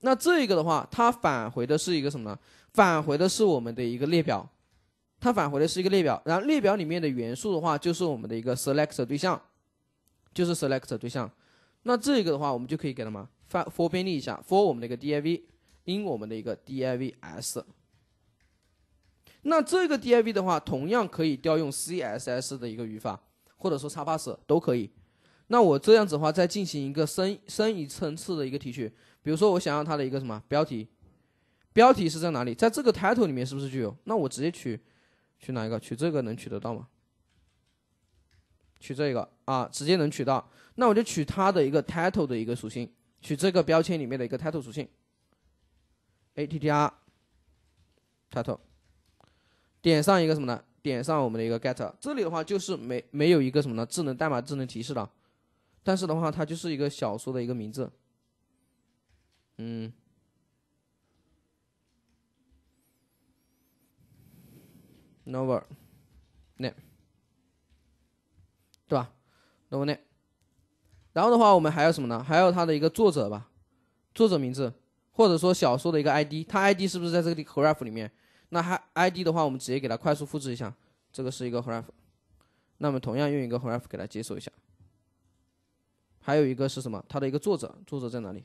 那这一个的话，它返回的是一个什么呢？返回的是我们的一个列表，它返回的是一个列表。然后列表里面的元素的话，就是我们的一个 selector 对象，就是 selector 对象。那这个的话，我们就可以给它嘛 for 遍例一下，for 我们的一个 div，in 我们的一个 divs。那这个 div 的话，同样可以调用 CSS 的一个语法。或者说叉 pass 都可以，那我这样子的话，再进行一个深深一层次的一个提取，比如说我想要它的一个什么标题，标题是在哪里？在这个 title 里面是不是就有？那我直接取，取哪一个？取这个能取得到吗？取这个啊，直接能取到。那我就取它的一个 title 的一个属性，取这个标签里面的一个 title 属性，attr title 点上一个什么呢？点上我们的一个 get，这里的话就是没没有一个什么呢智能代码智能提示的，但是的话它就是一个小说的一个名字，嗯，novel，那，对吧？novel，然后的话我们还有什么呢？还有它的一个作者吧，作者名字或者说小说的一个 ID，它 ID 是不是在这个 g r a p h 里面？那还 ID 的话，我们直接给它快速复制一下，这个是一个 href。那么同样用一个 href 给它接收一下。还有一个是什么？它的一个作者，作者在哪里？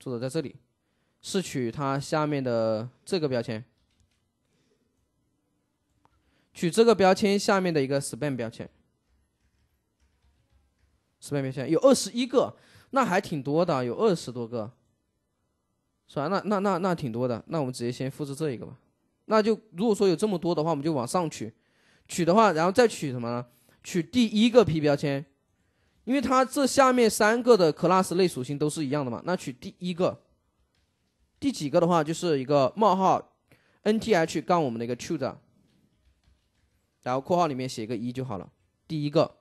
作者在这里，是取它下面的这个标签，取这个标签下面的一个 span 标签，span 标签有二十一个，那还挺多的，有二十多个，是吧？那那那那挺多的，那我们直接先复制这一个吧。那就如果说有这么多的话，我们就往上取，取的话，然后再取什么呢？取第一个 p 标签，因为它这下面三个的 class 类属性都是一样的嘛。那取第一个，第几个的话就是一个冒号 n t h 杠我们的一个 true 然后括号里面写个一就好了。第一个，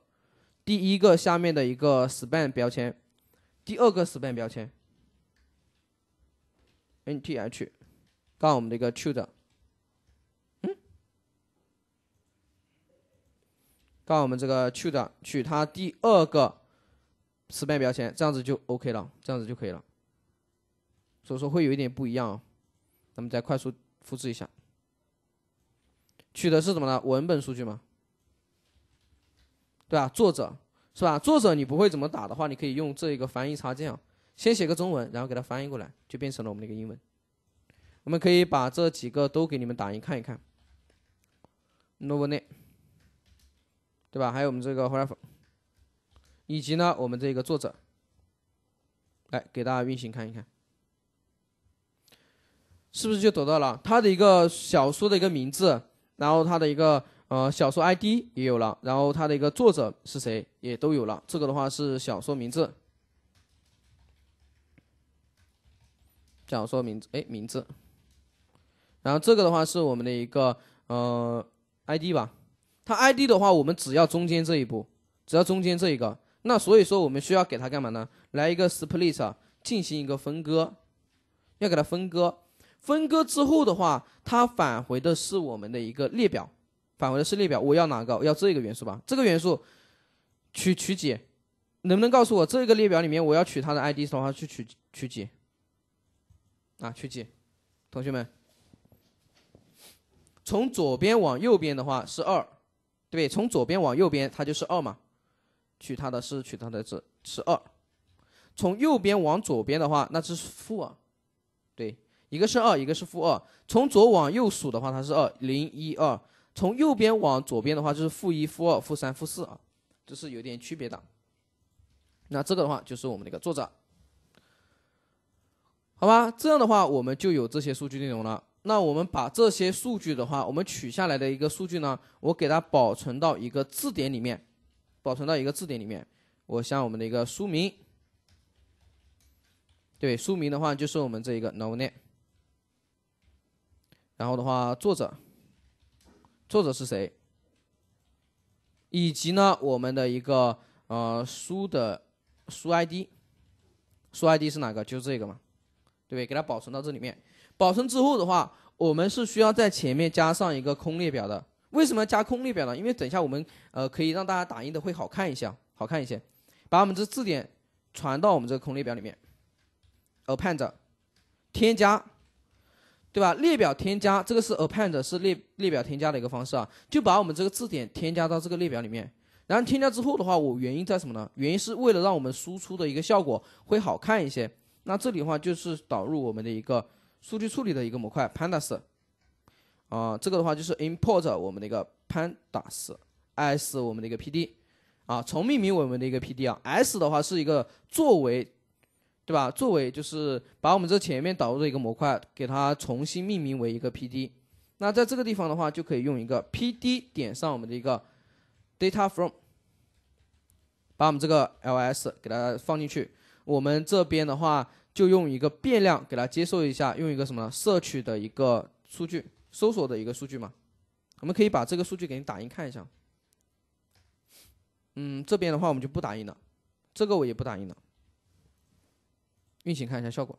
第一个下面的一个 span 标签，第二个 span 标签 n t h 杠我们的一个 true 把我们这个去的取它第二个失败标签，这样子就 OK 了，这样子就可以了。所以说会有一点不一样。那么再快速复制一下，取的是什么呢？文本数据吗？对啊，作者是吧？作者你不会怎么打的话，你可以用这一个翻译插件啊，先写个中文，然后给它翻译过来，就变成了我们的一个英文。我们可以把这几个都给你们打印看一看。Novane。对吧？还有我们这个 href，以及呢，我们这个作者，来给大家运行看一看，是不是就得到了他的一个小说的一个名字，然后他的一个呃小说 ID 也有了，然后他的一个作者是谁也都有了。这个的话是小说名字，小说名字，哎，名字。然后这个的话是我们的一个呃 ID 吧。它 ID 的话，我们只要中间这一步，只要中间这一个。那所以说，我们需要给它干嘛呢？来一个 split 进行一个分割，要给它分割。分割之后的话，它返回的是我们的一个列表，返回的是列表。我要哪个？要这个元素吧？这个元素取取几？能不能告诉我这个列表里面我要取它的 ID 的话，去取取几？啊，取几？同学们，从左边往右边的话是二。对，从左边往右边，它就是二嘛，取它的，是取它的，值是二。从右边往左边的话，那是负二。对，一个是二，一个是负二。从左往右数的话，它是二零一二。从右边往左边的话，就是负一、负二、负三、负四啊，这是有点区别的。那这个的话，就是我们的一个作者，好吧？这样的话，我们就有这些数据内容了。那我们把这些数据的话，我们取下来的一个数据呢，我给它保存到一个字典里面，保存到一个字典里面。我像我们的一个书名，对，书名的话就是我们这一个 n o m e 然后的话，作者，作者是谁？以及呢，我们的一个呃书的书 ID，书 ID 是哪个？就是这个嘛，对不对？给它保存到这里面。保存之后的话，我们是需要在前面加上一个空列表的。为什么加空列表呢？因为等一下我们呃可以让大家打印的会好看一些，好看一些。把我们这字典传到我们这个空列表里面，append 添加，对吧？列表添加这个是 append 是列列表添加的一个方式啊，就把我们这个字典添加到这个列表里面。然后添加之后的话，我原因在什么呢？原因是为了让我们输出的一个效果会好看一些。那这里的话就是导入我们的一个。数据处理的一个模块，Pandas，啊，这个的话就是 import 我们的一个 Pandas s 我们的一个 pd，啊，重命名我们的一个 pd 啊，s 的话是一个作为，对吧？作为就是把我们这前面导入的一个模块给它重新命名为一个 pd，那在这个地方的话就可以用一个 pd 点上我们的一个 dataframe，把我们这个 ls 给它放进去，我们这边的话。就用一个变量给它接受一下，用一个什么？摄取的一个数据，搜索的一个数据嘛。我们可以把这个数据给你打印看一下。嗯，这边的话我们就不打印了，这个我也不打印了。运行看一下效果，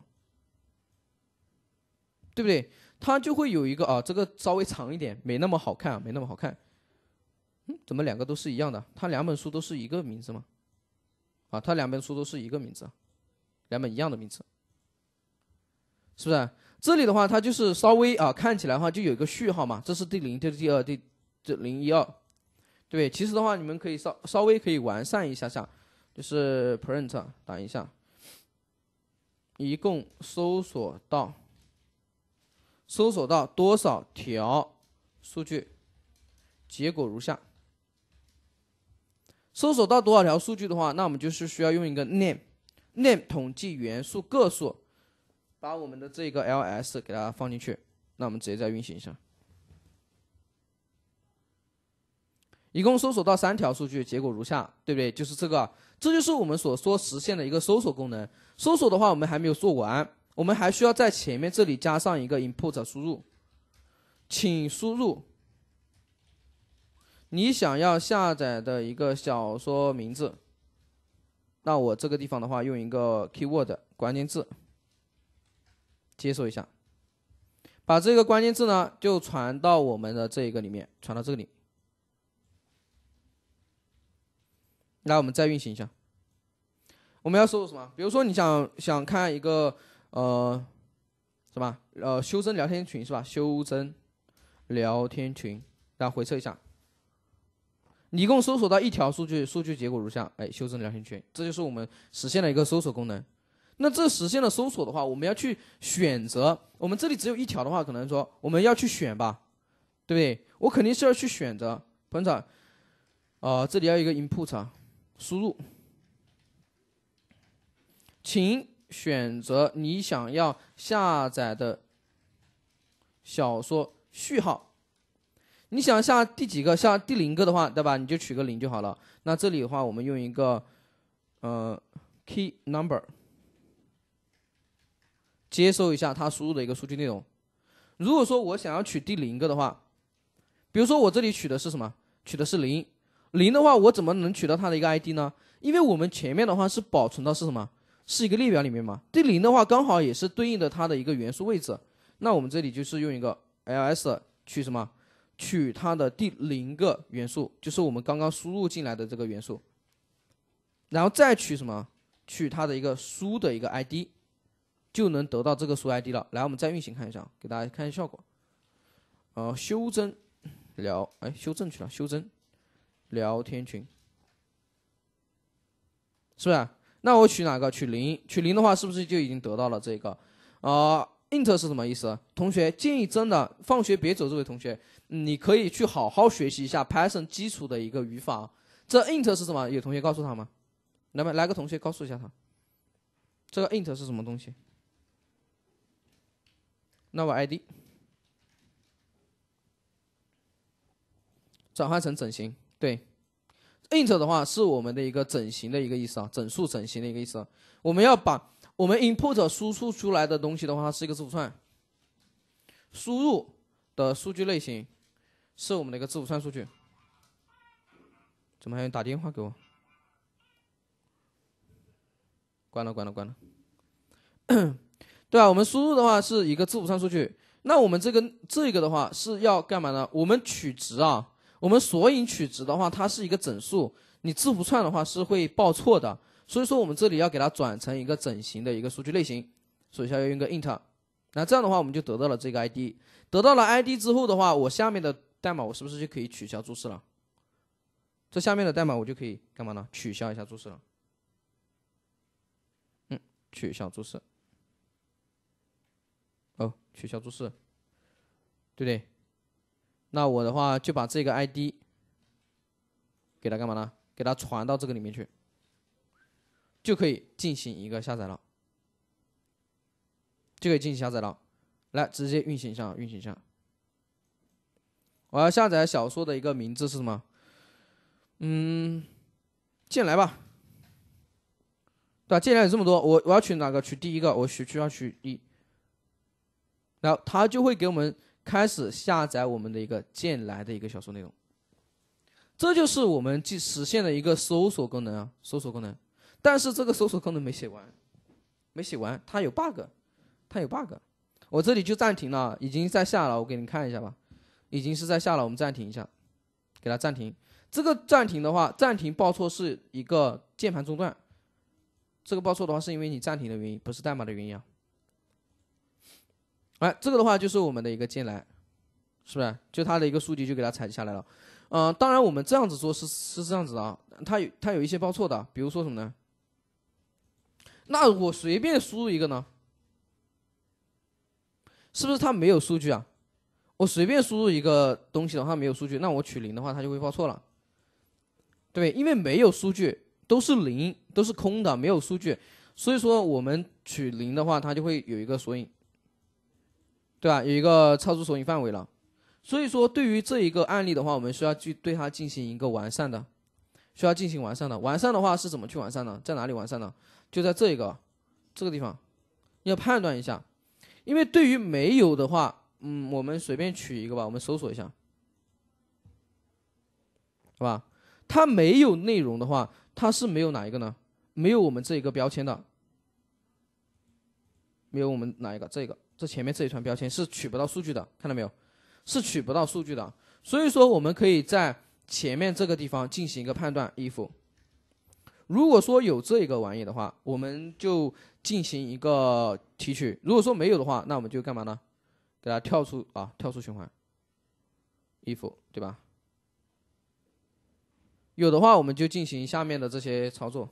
对不对？它就会有一个啊，这个稍微长一点，没那么好看啊，没那么好看。嗯，怎么两个都是一样的？它两本书都是一个名字吗？啊，它两本书都是一个名字。两本一样的名字，是不是？这里的话，它就是稍微啊，看起来的话就有一个序号嘛，这是第零、是第二、第这零一二，对。其实的话，你们可以稍稍微可以完善一下下，就是 print 打一下，一共搜索到搜索到多少条数据，结果如下。搜索到多少条数据的话，那我们就是需要用一个 name。name 统计元素个数，把我们的这个 ls 给它放进去，那我们直接再运行一下。一共搜索到三条数据，结果如下，对不对？就是这个，这就是我们所说实现的一个搜索功能。搜索的话，我们还没有做完，我们还需要在前面这里加上一个 input 输入，请输入你想要下载的一个小说名字。那我这个地方的话，用一个 keyword 关键字接受一下，把这个关键字呢就传到我们的这一个里面，传到这里。来，我们再运行一下。我们要搜什么？比如说，你想想看一个，呃，什么？呃，修真聊天群是吧？修真聊天群，然后回测一下。你共搜索到一条数据，数据结果如下。哎，修正聊天群，这就是我们实现了一个搜索功能。那这实现了搜索的话，我们要去选择。我们这里只有一条的话，可能说我们要去选吧，对不对？我肯定是要去选择。彭总，哦，这里要一个 input，输入，请选择你想要下载的小说序号。你想下第几个？下第零个的话，对吧？你就取个零就好了。那这里的话，我们用一个呃 key number 接收一下它输入的一个数据内容。如果说我想要取第零个的话，比如说我这里取的是什么？取的是零。零的话，我怎么能取到它的一个 ID 呢？因为我们前面的话是保存到是什么？是一个列表里面嘛。第零的话，刚好也是对应的它的一个元素位置。那我们这里就是用一个 L S 取什么？取它的第零个元素，就是我们刚刚输入进来的这个元素，然后再取什么？取它的一个书的一个 ID，就能得到这个书 ID 了。来，我们再运行看一下，给大家看一下效果。呃，修真聊，哎，修正去了，修真聊天群，是不是？那我取哪个？取零，取零的话，是不是就已经得到了这个？啊，int 是什么意思？同学建议真的，放学别走，这位同学。你可以去好好学习一下 Python 基础的一个语法。这 int 是什么？有同学告诉他吗？来吧，来个同学告诉一下他，这个 int 是什么东西那么 ID 转换成整形。对，int 的话是我们的一个整形的一个意思啊，整数整形的一个意思。我们要把我们 input 输出出来的东西的话，它是一个字符串。输入的数据类型。是我们的一个字符串数据，怎么还用打电话给我？关了，关了，关了。对啊，我们输入的话是一个字符串数据，那我们这个这个的话是要干嘛呢？我们取值啊，我们索引取值的话，它是一个整数，你字符串的话是会报错的，所以说我们这里要给它转成一个整形的一个数据类型，所以下要用个 int。那这样的话，我们就得到了这个 ID，得到了 ID 之后的话，我下面的。代码我是不是就可以取消注释了？这下面的代码我就可以干嘛呢？取消一下注释了。嗯，取消注释。哦，取消注释，对不对？那我的话就把这个 ID 给它干嘛呢？给它传到这个里面去，就可以进行一个下载了。就可以进行下载了。来，直接运行一下，运行一下。我要下载小说的一个名字是什么？嗯，剑来吧，对吧？进来有这么多，我我要取哪个？取第一个，我需需要取一，然后它就会给我们开始下载我们的一个剑来的一个小说内容。这就是我们既实现的一个搜索功能啊，搜索功能。但是这个搜索功能没写完，没写完，它有 bug，它有 bug。我这里就暂停了，已经在下了，我给你看一下吧。已经是在下了，我们暂停一下，给它暂停。这个暂停的话，暂停报错是一个键盘中断。这个报错的话，是因为你暂停的原因，不是代码的原因啊。哎，这个的话就是我们的一个进来，是不是？就它的一个数据就给它采集下来了。嗯，当然我们这样子做是是这样子啊，它有它有一些报错的，比如说什么呢？那我随便输入一个呢，是不是它没有数据啊？我随便输入一个东西的话，没有数据，那我取零的话，它就会报错了，对，因为没有数据，都是零，都是空的，没有数据，所以说我们取零的话，它就会有一个索引，对吧？有一个超出索引范围了，所以说对于这一个案例的话，我们需要去对它进行一个完善的，需要进行完善的，完善的话是怎么去完善呢？在哪里完善呢？就在这一个这个地方，要判断一下，因为对于没有的话。嗯，我们随便取一个吧，我们搜索一下，好吧？它没有内容的话，它是没有哪一个呢？没有我们这一个标签的，没有我们哪一个？这个这前面这一串标签是取不到数据的，看到没有？是取不到数据的。所以说，我们可以在前面这个地方进行一个判断。衣服，如果说有这一个玩意的话，我们就进行一个提取；如果说没有的话，那我们就干嘛呢？给它跳出啊，跳出循环，衣服对吧？有的话，我们就进行下面的这些操作，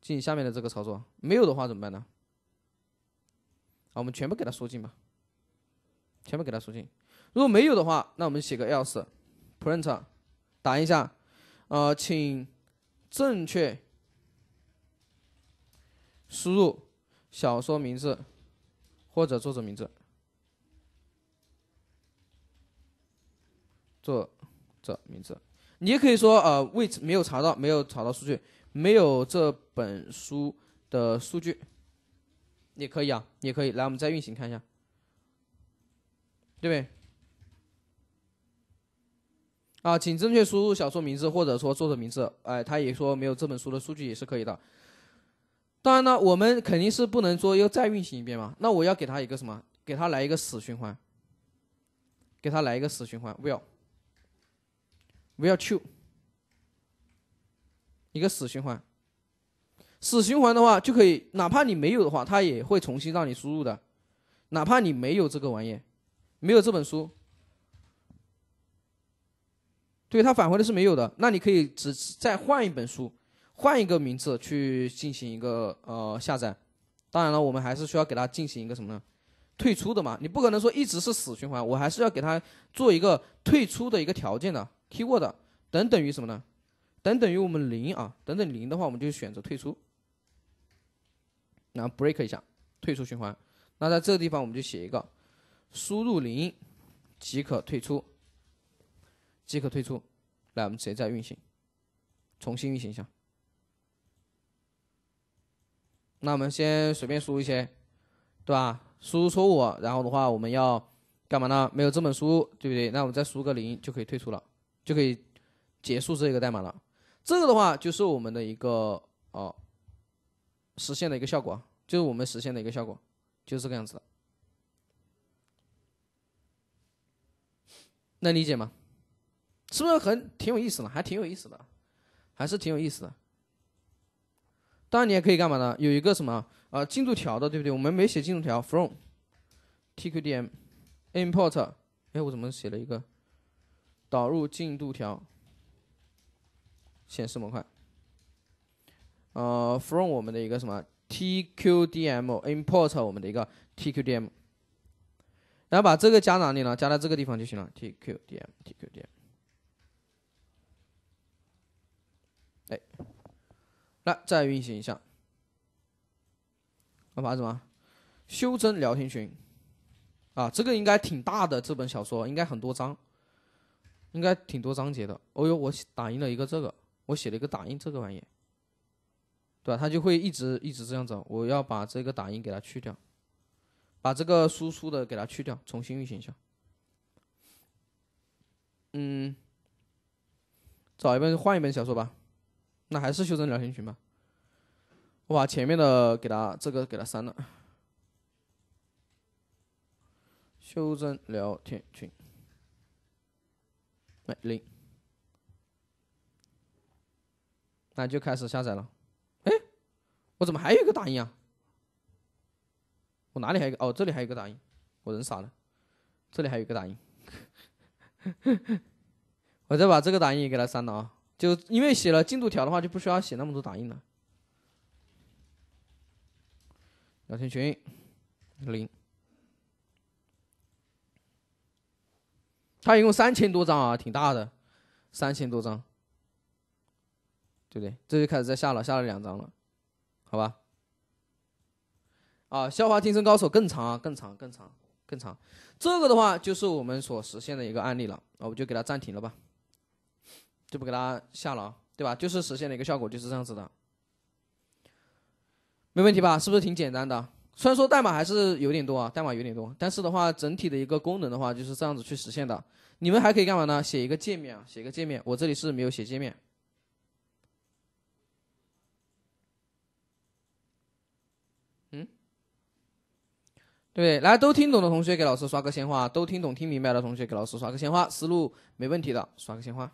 进行下面的这个操作。没有的话怎么办呢？啊，我们全部给它输进吧，全部给它输进。如果没有的话，那我们写个 else，print 打一下，呃，请正确输入小说名字。或者作者名字，作者名字，你也可以说呃未没有查到没有查到数据没有这本书的数据，也可以啊，也可以。来，我们再运行看一下，对不对？啊，请正确输入小说名字或者说作者名字。哎，他也说没有这本书的数据也是可以的。当然呢，我们肯定是不能说要再运行一遍嘛。那我要给他一个什么？给他来一个死循环，给他来一个死循环。w i l l w i l l true，一个死循环。死循环的话，就可以，哪怕你没有的话，它也会重新让你输入的。哪怕你没有这个玩意，没有这本书，对，它返回的是没有的。那你可以只再换一本书。换一个名字去进行一个呃下载，当然了，我们还是需要给它进行一个什么呢？退出的嘛，你不可能说一直是死循环，我还是要给它做一个退出的一个条件的，keyword 等等于什么呢？等等于我们零啊，等等零的话，我们就选择退出，然后 break 一下，退出循环。那在这个地方我们就写一个输入零即可退出，即可退出。来，我们直接再运行，重新运行一下。那我们先随便输一些，对吧？输入错误，然后的话我们要干嘛呢？没有这本书，对不对？那我们再输个零就可以退出了，就可以结束这个代码了。这个的话就是我们的一个哦实现的一个效果，就是我们实现的一个效果，就是这个样子的。能理解吗？是不是很挺有意思的？还挺有意思的，还是挺有意思的。当然，你也可以干嘛呢？有一个什么啊进度条的，对不对？我们没写进度条。from tqdm import 哎，我怎么写了一个导入进度条显示模块？呃，from 我们的一个什么 tqdm import 我们的一个 tqdm，然后把这个加哪里呢？加在这个地方就行了。tqdm tqdm 哎。来，再运行一下。我发什么？修真聊天群，啊，这个应该挺大的，这本小说应该很多章，应该挺多章节的。哦呦，我打印了一个这个，我写了一个打印这个玩意，对吧？它就会一直一直这样子。我要把这个打印给它去掉，把这个输出的给它去掉，重新运行一下。嗯，找一本换一本小说吧。那还是修正聊天群吧。我把前面的给他这个给他删了。修正聊天群，来零，那就开始下载了。哎，我怎么还有一个打印啊？我哪里还有？哦，这里还有个打印，我人傻了。这里还有个打印，我再把这个打印也给他删了啊。就因为写了进度条的话，就不需要写那么多打印了。聊天群零，它一共三千多张啊，挺大的，三千多张，对不对？这就开始在下了，下了两张了，好吧。啊，消防听声高手更长啊，更长，更长，更长。这个的话就是我们所实现的一个案例了，那我就给它暂停了吧。就不给它下了，对吧？就是实现了一个效果，就是这样子的，没问题吧？是不是挺简单的？虽然说代码还是有点多啊，代码有点多，但是的话，整体的一个功能的话就是这样子去实现的。你们还可以干嘛呢？写一个界面啊，写一个界面。我这里是没有写界面。嗯，对，来，都听懂的同学给老师刷个鲜花；，都听懂听明白的同学给老师刷个鲜花。思路没问题的，刷个鲜花。